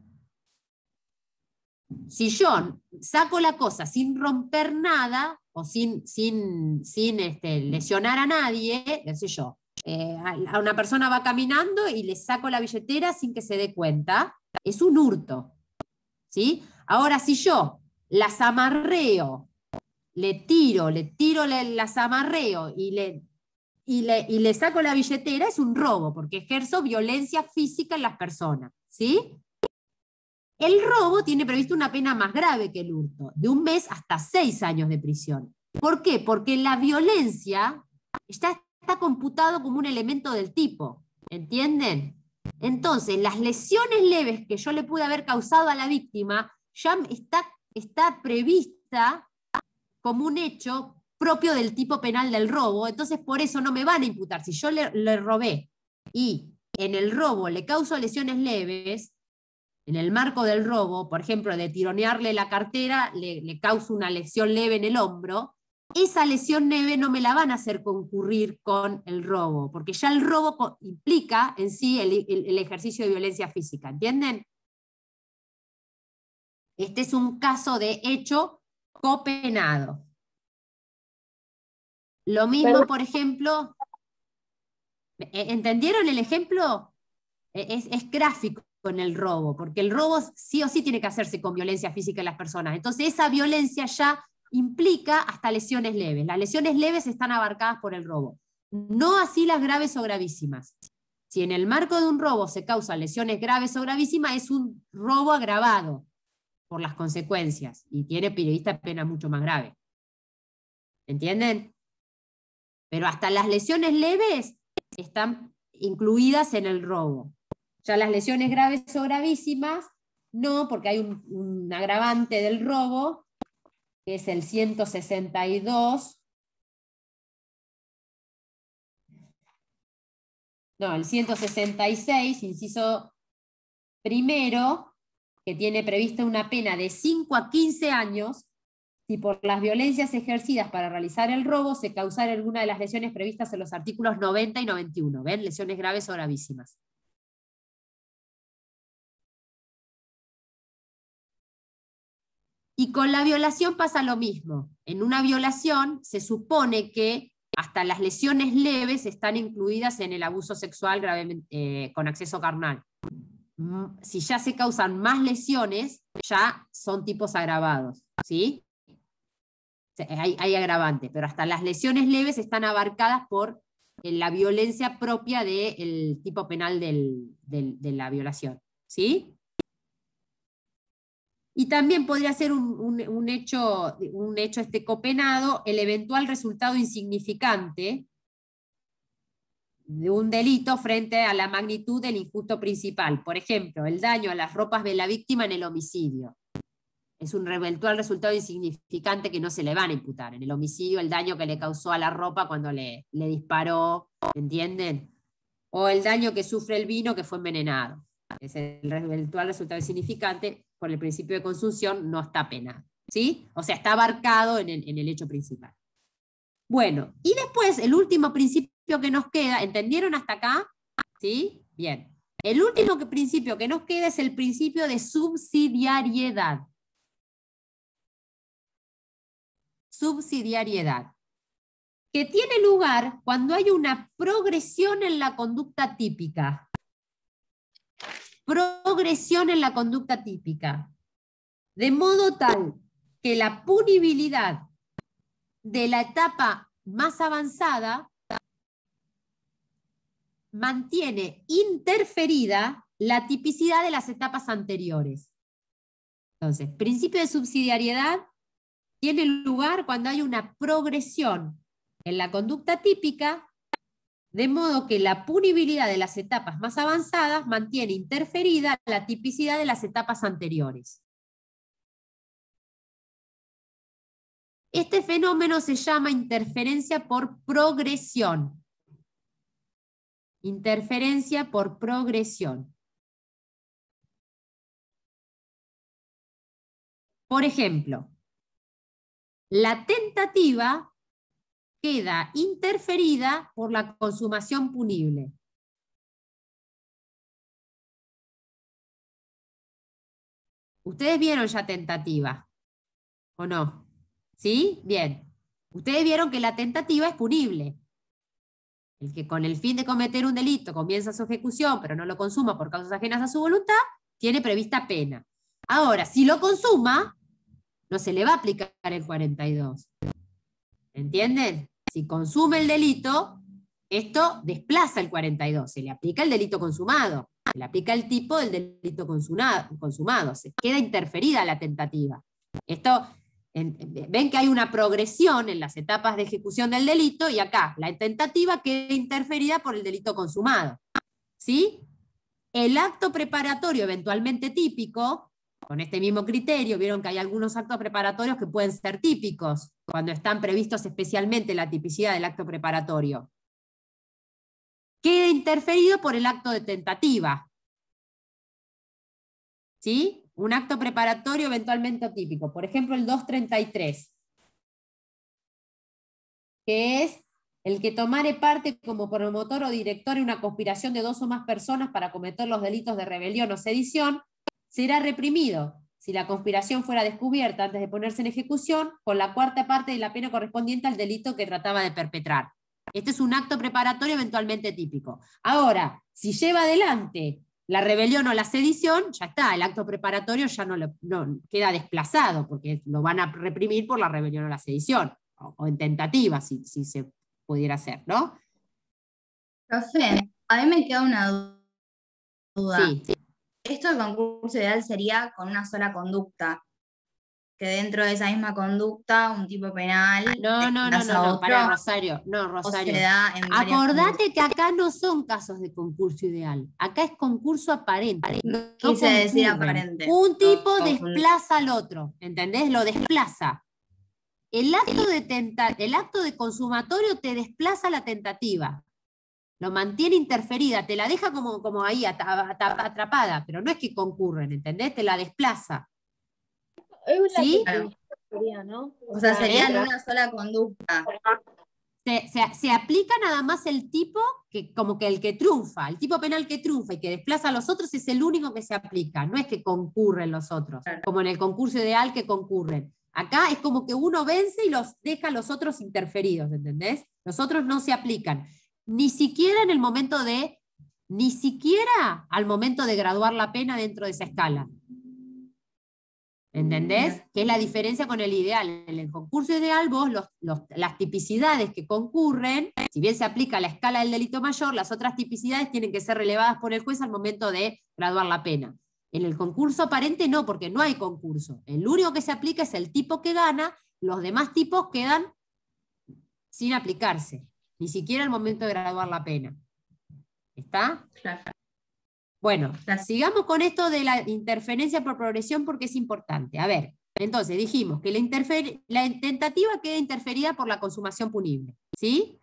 Si yo saco la cosa sin romper nada o sin, sin, sin este, lesionar a nadie, sé yo, eh, a una persona va caminando y le saco la billetera sin que se dé cuenta, es un hurto. ¿Sí? Ahora, si yo las amarreo, le tiro, le tiro, las amarreo y le y le, saco la billetera, es un robo, porque ejerzo violencia física en las personas. ¿Sí? El robo tiene previsto una pena más grave que el hurto, de un mes hasta seis años de prisión. ¿Por qué? Porque la violencia está, está computado como un elemento del tipo, ¿entienden? Entonces, las lesiones leves que yo le pude haber causado a la víctima ya está, está prevista como un hecho propio del tipo penal del robo, entonces por eso no me van a imputar. Si yo le, robé y en el robo le causo lesiones leves, en el marco del robo, por ejemplo, de tironearle la cartera, le, le causo una lesión leve en el hombro, esa lesión leve no me la van a hacer concurrir con el robo, porque ya el robo implica en sí el, ejercicio de violencia física, ¿entienden? Este es un caso de hecho copenado. Lo mismo, por ejemplo, ¿e-, ¿entendieron el ejemplo? E-, es, gráfico con el robo, porque el robo sí o sí tiene que hacerse con violencia física en las personas. Entonces esa violencia ya implica hasta lesiones leves. Las lesiones leves están abarcadas por el robo, no así las graves o gravísimas. Si en el marco de un robo se causan lesiones graves o gravísimas, es un robo agravado por las consecuencias y tiene periodista pena mucho más grave. ¿Entienden? Pero hasta las lesiones leves están incluidas en el robo. Ya las lesiones graves o gravísimas, no, porque hay un, agravante del robo, que es el 162. No, el 166, inciso primero, que tiene prevista una pena de 5 a 15 años si por las violencias ejercidas para realizar el robo se causara alguna de las lesiones previstas en los artículos 90 y 91. ¿Ven? Lesiones graves o gravísimas. Y con la violación pasa lo mismo. En una violación se supone que hasta las lesiones leves están incluidas en el abuso sexual eh, con acceso carnal. Mm, si ya se causan más lesiones, ya son tipos agravados. ¿sí? hay, agravante, pero hasta las lesiones leves están abarcadas por eh, la violencia propia del tipo penal de la violación. Y también podría ser un, un, hecho, un hecho este copenado el eventual resultado insignificante de un delito frente a la magnitud del injusto principal. Por ejemplo, el daño a las ropas de la víctima en el homicidio es un eventual resultado insignificante que no se le van a imputar. En el homicidio, el daño que le causó a la ropa cuando le, disparó, ¿entienden? O el daño que sufre el vino que fue envenenado. Es el eventual resultado insignificante por el principio de consumción, no está penado. ¿Sí? O sea, está abarcado en el, hecho principal. Bueno, y después el último principio que nos queda, ¿entendieron hasta acá? ¿Sí? Bien. El último principio que nos queda es el principio de subsidiariedad. subsidiariedad, que tiene lugar cuando hay una progresión en la conducta típica. Progresión en la conducta típica. De modo tal que la punibilidad de la etapa más avanzada mantiene interferida la tipicidad de las etapas anteriores. Entonces, principio de subsidiariedad tiene lugar cuando hay una progresión en la conducta típica, de modo que la punibilidad de las etapas más avanzadas mantiene interferida la tipicidad de las etapas anteriores. Este fenómeno se llama interferencia por progresión. Interferencia por progresión. Por ejemplo, la tentativa queda interferida por la consumación punible. Ustedes vieron ya tentativa, ¿o no? ¿Sí? Bien. Ustedes vieron que la tentativa es punible. El que con el fin de cometer un delito comienza su ejecución, pero no lo consuma por causas ajenas a su voluntad, tiene prevista pena. Ahora, si lo consuma, no se le va a aplicar el 42. ¿Entienden? Si consume el delito, esto desplaza el 42, se le aplica el delito consumado, se le aplica el tipo del delito consumado, se queda interferida la tentativa. Esto, ven que hay una progresión en las etapas de ejecución del delito y acá la tentativa queda interferida por el delito consumado. ¿Sí? El acto preparatorio eventualmente típico, con este mismo criterio, vieron que hay algunos actos preparatorios que pueden ser típicos, cuando están previstos especialmente la tipicidad del acto preparatorio. Queda interferido por el acto de tentativa. Un acto preparatorio eventualmente típico. Por ejemplo, el 233, que es el que tomare parte como promotor o director en una conspiración de dos o más personas para cometer los delitos de rebelión o sedición, será reprimido si la conspiración fuera descubierta antes de ponerse en ejecución con la cuarta parte de la pena correspondiente al delito que trataba de perpetrar. Este es un acto preparatorio eventualmente típico. Ahora, si lleva adelante la rebelión o la sedición, ya está, el acto preparatorio ya no, queda desplazado porque lo van a reprimir por la rebelión o la sedición, o, en tentativa, si, si, se pudiera hacer, ¿no? Profe, a mí me queda una duda. sí esto de concurso ideal sería con una sola conducta. Que dentro de esa misma conducta, un tipo penal. No, no, no, no, para Rosario. No, Rosario. Acordate que acá no son casos de concurso ideal. Acá es concurso aparente. No quise decir aparente. Un tipo desplaza al otro. ¿Entendés? Lo desplaza. El acto, de el acto de consumatorio te desplaza la tentativa lo mantiene interferida, te la deja como, como ahí atrapada, pero no es que concurren, ¿entendés? Te la desplaza. ¿Sí? O, sea, sería ¿Eh? una sola conducta. Se, aplica nada más el tipo que como que el que triunfa, el tipo penal que triunfa y que desplaza a los otros es el único que se aplica, no es que concurren los otros, como en el concurso ideal que concurren. Acá es como que uno vence y los deja a los otros interferidos, ¿entendés? Los otros no se aplican ni siquiera en el momento de, ni siquiera al momento de graduar la pena dentro de esa escala. ¿Entendés? Que es la diferencia con el ideal. En el concurso ideal, vos las tipicidades que concurren, si bien se aplica la escala del delito mayor, las otras tipicidades tienen que ser relevadas por el juez al momento de graduar la pena. En el concurso aparente no, porque no hay concurso. El único que se aplica es el tipo que gana, los demás tipos quedan sin aplicarse ni siquiera el momento de graduar la pena. ¿Está? Claro. Bueno, sigamos con esto de la interferencia por progresión porque es importante. A ver, entonces dijimos que la, la tentativa queda interferida por la consumación punible. ¿Sí?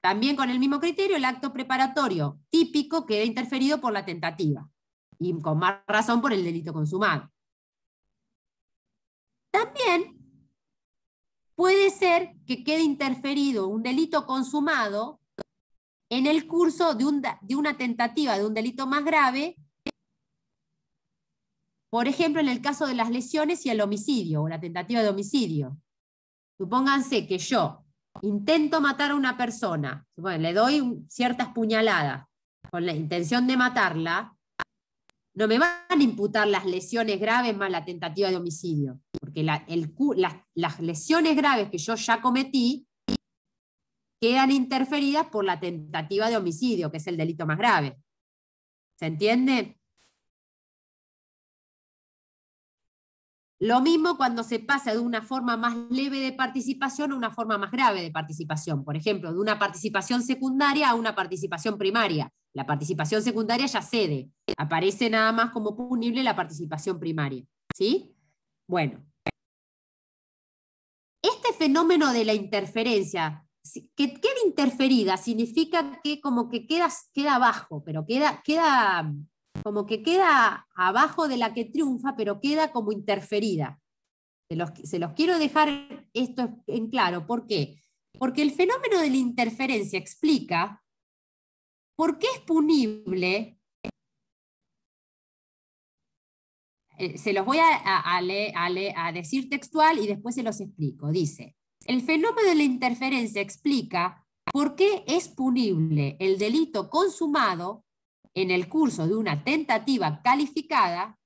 También con el mismo criterio, el acto preparatorio típico queda interferido por la tentativa y con más razón por el delito consumado. También puede ser que quede interferido un delito consumado en el curso de, una tentativa de un delito más grave, por ejemplo, en el caso de las lesiones y el homicidio o la tentativa de homicidio. Supónganse que yo intento matar a una persona, le doy ciertas puñaladas con la intención de matarla, no me van a imputar las lesiones graves más la tentativa de homicidio porque las, las lesiones graves que yo ya cometí quedan interferidas por la tentativa de homicidio, que es el delito más grave. ¿Se entiende? Lo mismo cuando se pasa de una forma más leve de participación a una forma más grave de participación. Por ejemplo, de una participación secundaria a una participación primaria. La participación secundaria ya cede. Aparece nada más como punible la participación primaria. ¿Sí? Bueno, este fenómeno de la interferencia, que queda interferida significa que como que queda, queda abajo, pero queda, queda como que queda abajo de la que triunfa, pero queda como interferida. Se los, se los quiero dejar esto en claro. ¿Por qué? Porque el fenómeno de la interferencia explica por qué es punible Eh, se los voy a, a, a decir textual y después se los explico. Dice, el fenómeno de la interferencia explica por qué es punible el delito consumado en el curso de una tentativa calificada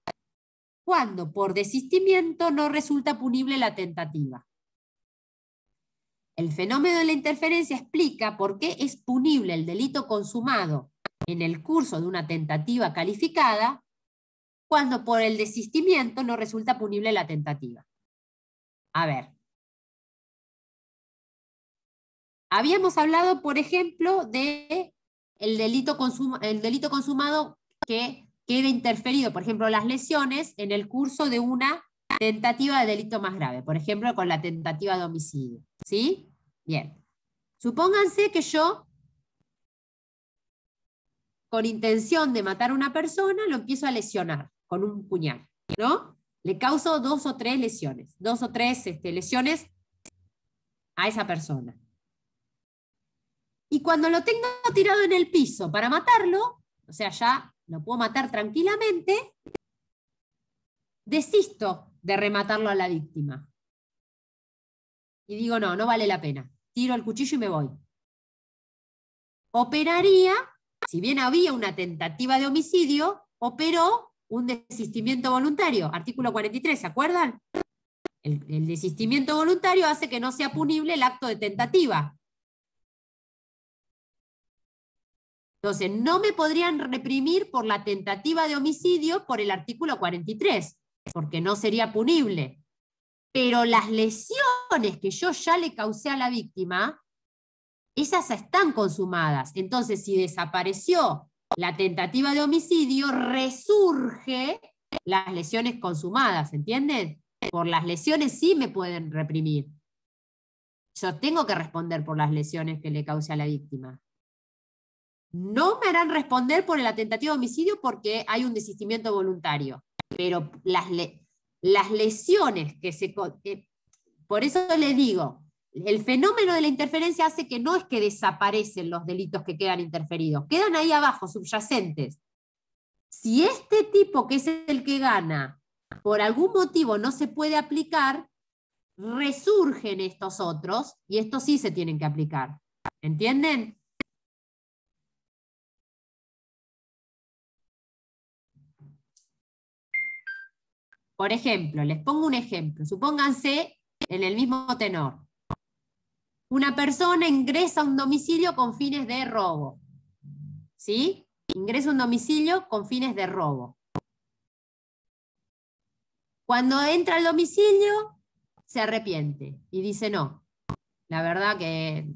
cuando por desistimiento no resulta punible la tentativa. El fenómeno de la interferencia explica por qué es punible el delito consumado en el curso de una tentativa calificada cuando por el desistimiento no resulta punible la tentativa. A ver. Habíamos hablado, por ejemplo, de delito, delito consumado que queda interferido, por ejemplo, las lesiones en el curso de una tentativa de delito más grave, por ejemplo, con la tentativa de homicidio. ¿Sí? Bien. Supónganse que yo, con intención de matar a una persona, lo empiezo a lesionar con un puñal, ¿no? Le causo dos o tres lesiones, dos o tres este, lesiones a esa persona. Y cuando lo tengo tirado en el piso para matarlo, o sea, ya lo puedo matar tranquilamente, desisto de rematarlo a la víctima. Y digo, no, no vale la pena. Tiro el cuchillo y me voy. Operaría, si bien había una tentativa de homicidio, operó un desistimiento voluntario, artículo 43, ¿se acuerdan? El, desistimiento voluntario hace que no sea punible el acto de tentativa. Entonces, no me podrían reprimir por la tentativa de homicidio por el artículo 43, porque no sería punible. Pero las lesiones que yo ya le causé a la víctima, esas están consumadas. Entonces, si desapareció la tentativa de homicidio resurge las lesiones consumadas, ¿entienden? Por las lesiones sí me pueden reprimir. Yo tengo que responder por las lesiones que le cause a la víctima. No me harán responder por la tentativa de homicidio porque hay un desistimiento voluntario, pero las, lesiones que se... Eh, por eso le digo, el fenómeno de la interferencia hace que no es que desaparecen los delitos que quedan interferidos, quedan ahí abajo, subyacentes. Si este tipo, que es el que gana, por algún motivo no se puede aplicar, resurgen estos otros y estos sí se tienen que aplicar. ¿Entienden? Por ejemplo, les pongo un ejemplo. Supónganse en el mismo tenor una persona ingresa a un domicilio con fines de robo. ¿Sí? Ingresa a un domicilio con fines de robo. Cuando entra al domicilio, se arrepiente y dice, no, la verdad que,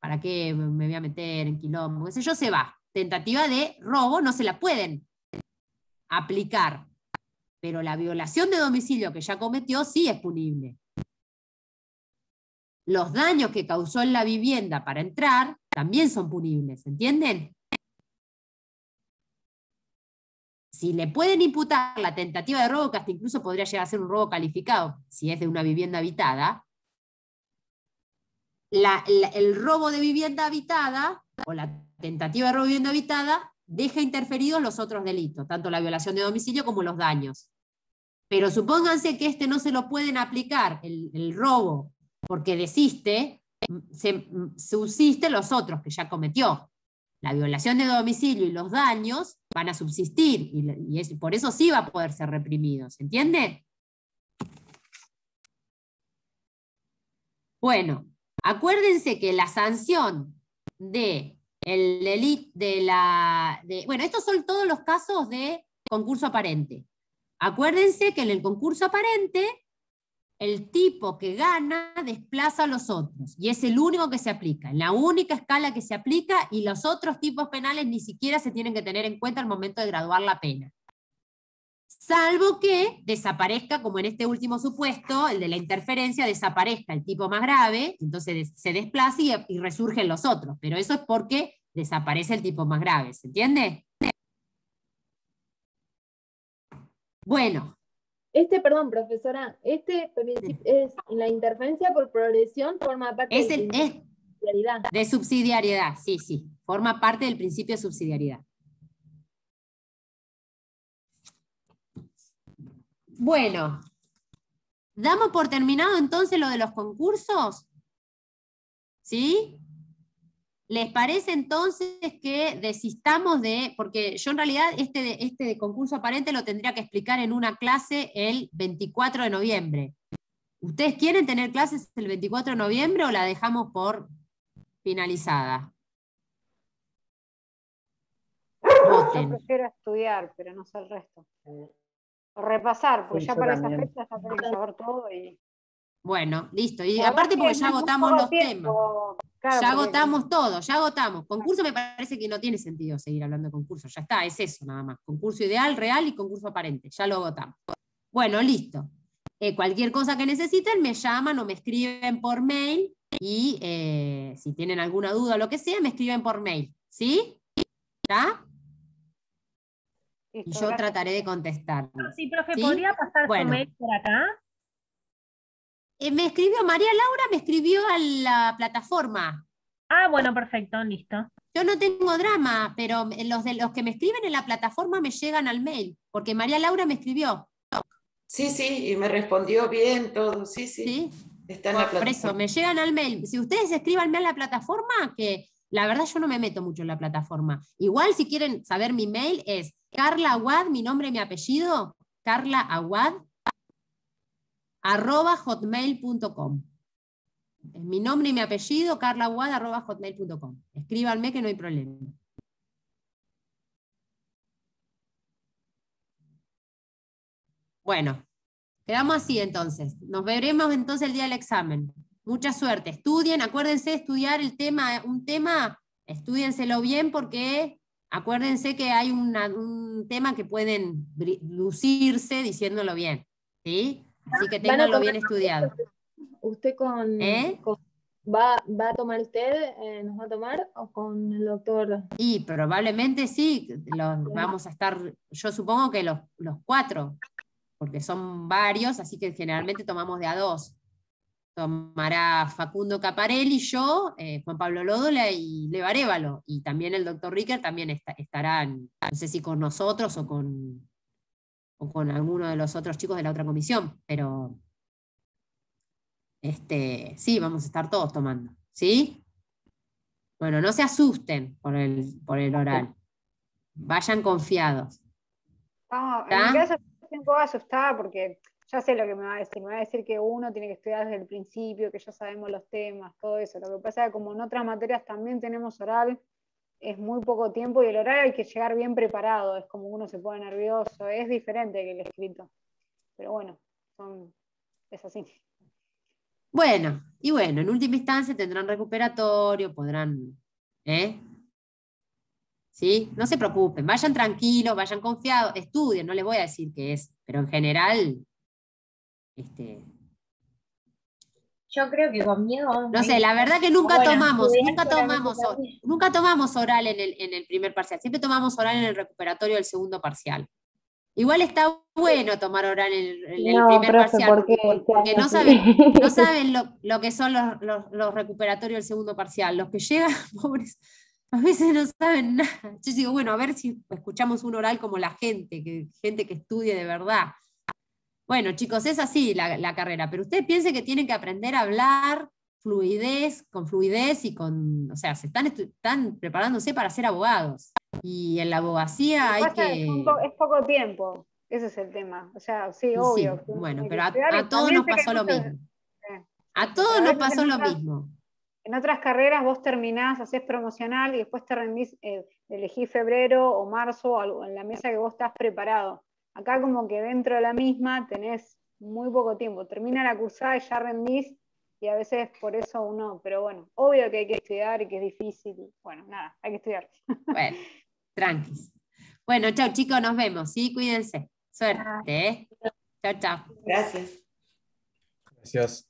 ¿para qué me voy a meter en quilombo? Yo se va. Tentativa de robo no se la pueden aplicar, pero la violación de domicilio que ya cometió sí es punible los daños que causó en la vivienda para entrar también son punibles, ¿entienden? Si le pueden imputar la tentativa de robo, que hasta incluso podría llegar a ser un robo calificado, si es de una vivienda habitada, el robo de vivienda habitada o la tentativa de robo de vivienda habitada deja interferidos los otros delitos, tanto la violación de domicilio como los daños. Pero supónganse que este no se lo pueden aplicar, el robo porque desiste, se, subsiste los otros que ya cometió. La violación de domicilio y los daños van a subsistir y, por eso sí va a poder ser reprimido, ¿se entiende? Bueno, acuérdense que la sanción de el de la... bueno, estos son todos los casos de concurso aparente. Acuérdense que en el concurso aparente el tipo que gana desplaza a los otros y es el único que se aplica, la única escala que se aplica y los otros tipos penales ni siquiera se tienen que tener en cuenta al momento de graduar la pena. Salvo que desaparezca, como en este último supuesto, el de la interferencia, desaparezca el tipo más grave, entonces se desplaza y, y resurgen los otros, pero eso es porque desaparece el tipo más grave, ¿se entiende? Bueno, este, perdón, profesora, este es la interferencia por progresión forma parte es de subsidiariedad. De subsidiariedad, sí, sí. Forma parte del principio de subsidiariedad. Bueno, ¿damos por terminado entonces lo de los concursos? ¿Sí? ¿Les parece entonces que desistamos de, porque yo en realidad este, este concurso aparente lo tendría que explicar en una clase el 24 de noviembre? ¿Ustedes quieren tener clases el 24 de noviembre o la dejamos por finalizada? Yo prefiero estudiar, pero no sé el resto. repasar, porque ya para esa fecha ya que todo y bueno, listo. Y aparte porque ya agotamos los temas. ya agotamos todo, ya agotamos. Concurso me parece que no tiene sentido seguir hablando de concurso. Ya está, es eso nada más. Concurso ideal, real y concurso aparente. Ya lo agotamos. Bueno, listo. Eh, cualquier cosa que necesiten, me llaman o me escriben por mail. Y eh, si tienen alguna duda o lo que sea, me escriben por mail. ¿Sí? ¿Ya? y yo trataré de contestar. Ah, sí, profe, ¿podría pasar mail por acá? Eh, me escribió, María Laura me escribió a la plataforma. Ah, bueno, perfecto, listo. Yo no tengo drama, pero los, de, los que me escriben en la plataforma me llegan al mail, porque María Laura me escribió. Sí, sí, y me respondió bien todo, sí, sí. Está en la plataforma. Por eso, me llegan al mail. Si ustedes escribanme a la plataforma, que la verdad yo no me meto mucho en la plataforma. Igual si quieren saber mi mail es Carla Aguad, mi nombre y mi apellido, Carla Aguad, arroba hotmail.com. mi nombre y mi apellido, Carla arroba hotmail.com. Escríbanme que no hay problema. Bueno, quedamos así entonces. Nos veremos entonces el día del examen. Mucha suerte. Estudien, acuérdense de estudiar el tema, un tema, estudienselo bien porque acuérdense que hay un tema que pueden lucirse diciéndolo bien. ¿sí? Así que tenganlo bien estudiado. ¿Usted ¿Eh? con, ¿Va, ¿Va, a tomar usted? Eh, ¿Nos va a tomar? ¿O con el doctor? Y probablemente sí, vamos a estar, yo supongo que los, cuatro, porque son varios, así que generalmente tomamos de a dos. Tomará Facundo Caparelli, yo, eh, Juan Pablo Lódola y Levarévalo Y también el doctor Ricker también estará, no sé si con nosotros o con, o con alguno de los otros chicos de la otra comisión, pero este, sí, vamos a estar todos tomando, ¿sí? Bueno, no se asusten por el, por el oral. Vayan confiados. en caso un poco asustada porque ya sé lo que me va a decir. Me va a decir que uno tiene que estudiar desde el principio, que ya sabemos los temas, todo eso. Lo que pasa es que como en otras materias también tenemos oral, es muy poco tiempo y el horario hay que llegar bien preparado, es como uno se pone nervioso, es diferente que el escrito. Pero bueno, son, es así. Bueno, y bueno, en última instancia tendrán recuperatorio, podrán, ¿eh? ¿Sí? No se preocupen, vayan tranquilos, vayan confiados, estudien, no les voy a decir que es, pero en general, este, yo creo que con miedo. no sé, la verdad que nunca tomamos, nunca tomamos, nunca tomamos oral en el, en el primer parcial, siempre tomamos oral en el recuperatorio del segundo parcial. Igual está bueno tomar oral en, el primer parcial, porque, no saben, lo, que son los, recuperatorios del segundo parcial. Los que llegan, pobres, a veces no saben nada. Yo digo, bueno, a ver si escuchamos un oral como la gente, que, gente que estudie de verdad. Bueno, chicos, es así la, carrera, pero ustedes piensen que tienen que aprender a hablar fluidez, con fluidez y con, o sea, se están, están preparándose para ser abogados. Y en la abogacía hay que... Es poco, tiempo, ese es el tema. O sea, sí, obvio. bueno, pero a, todos nos pasó lo mismo. A todos nos pasó lo mismo. En otras carreras vos terminás, haces promocional y después te rendís, eh, elegís febrero o marzo en la mesa que vos estás preparado. Acá como que dentro de la misma tenés muy poco tiempo. Termina la cursada y ya rendís y a veces por eso uno, pero bueno, obvio que hay que estudiar y que es difícil. Bueno, nada, hay que estudiar. Bueno, tranqui Bueno, chao chicos, nos vemos, ¿sí? Cuídense. Suerte. ¿eh? Chao, chao. Gracias. Gracias.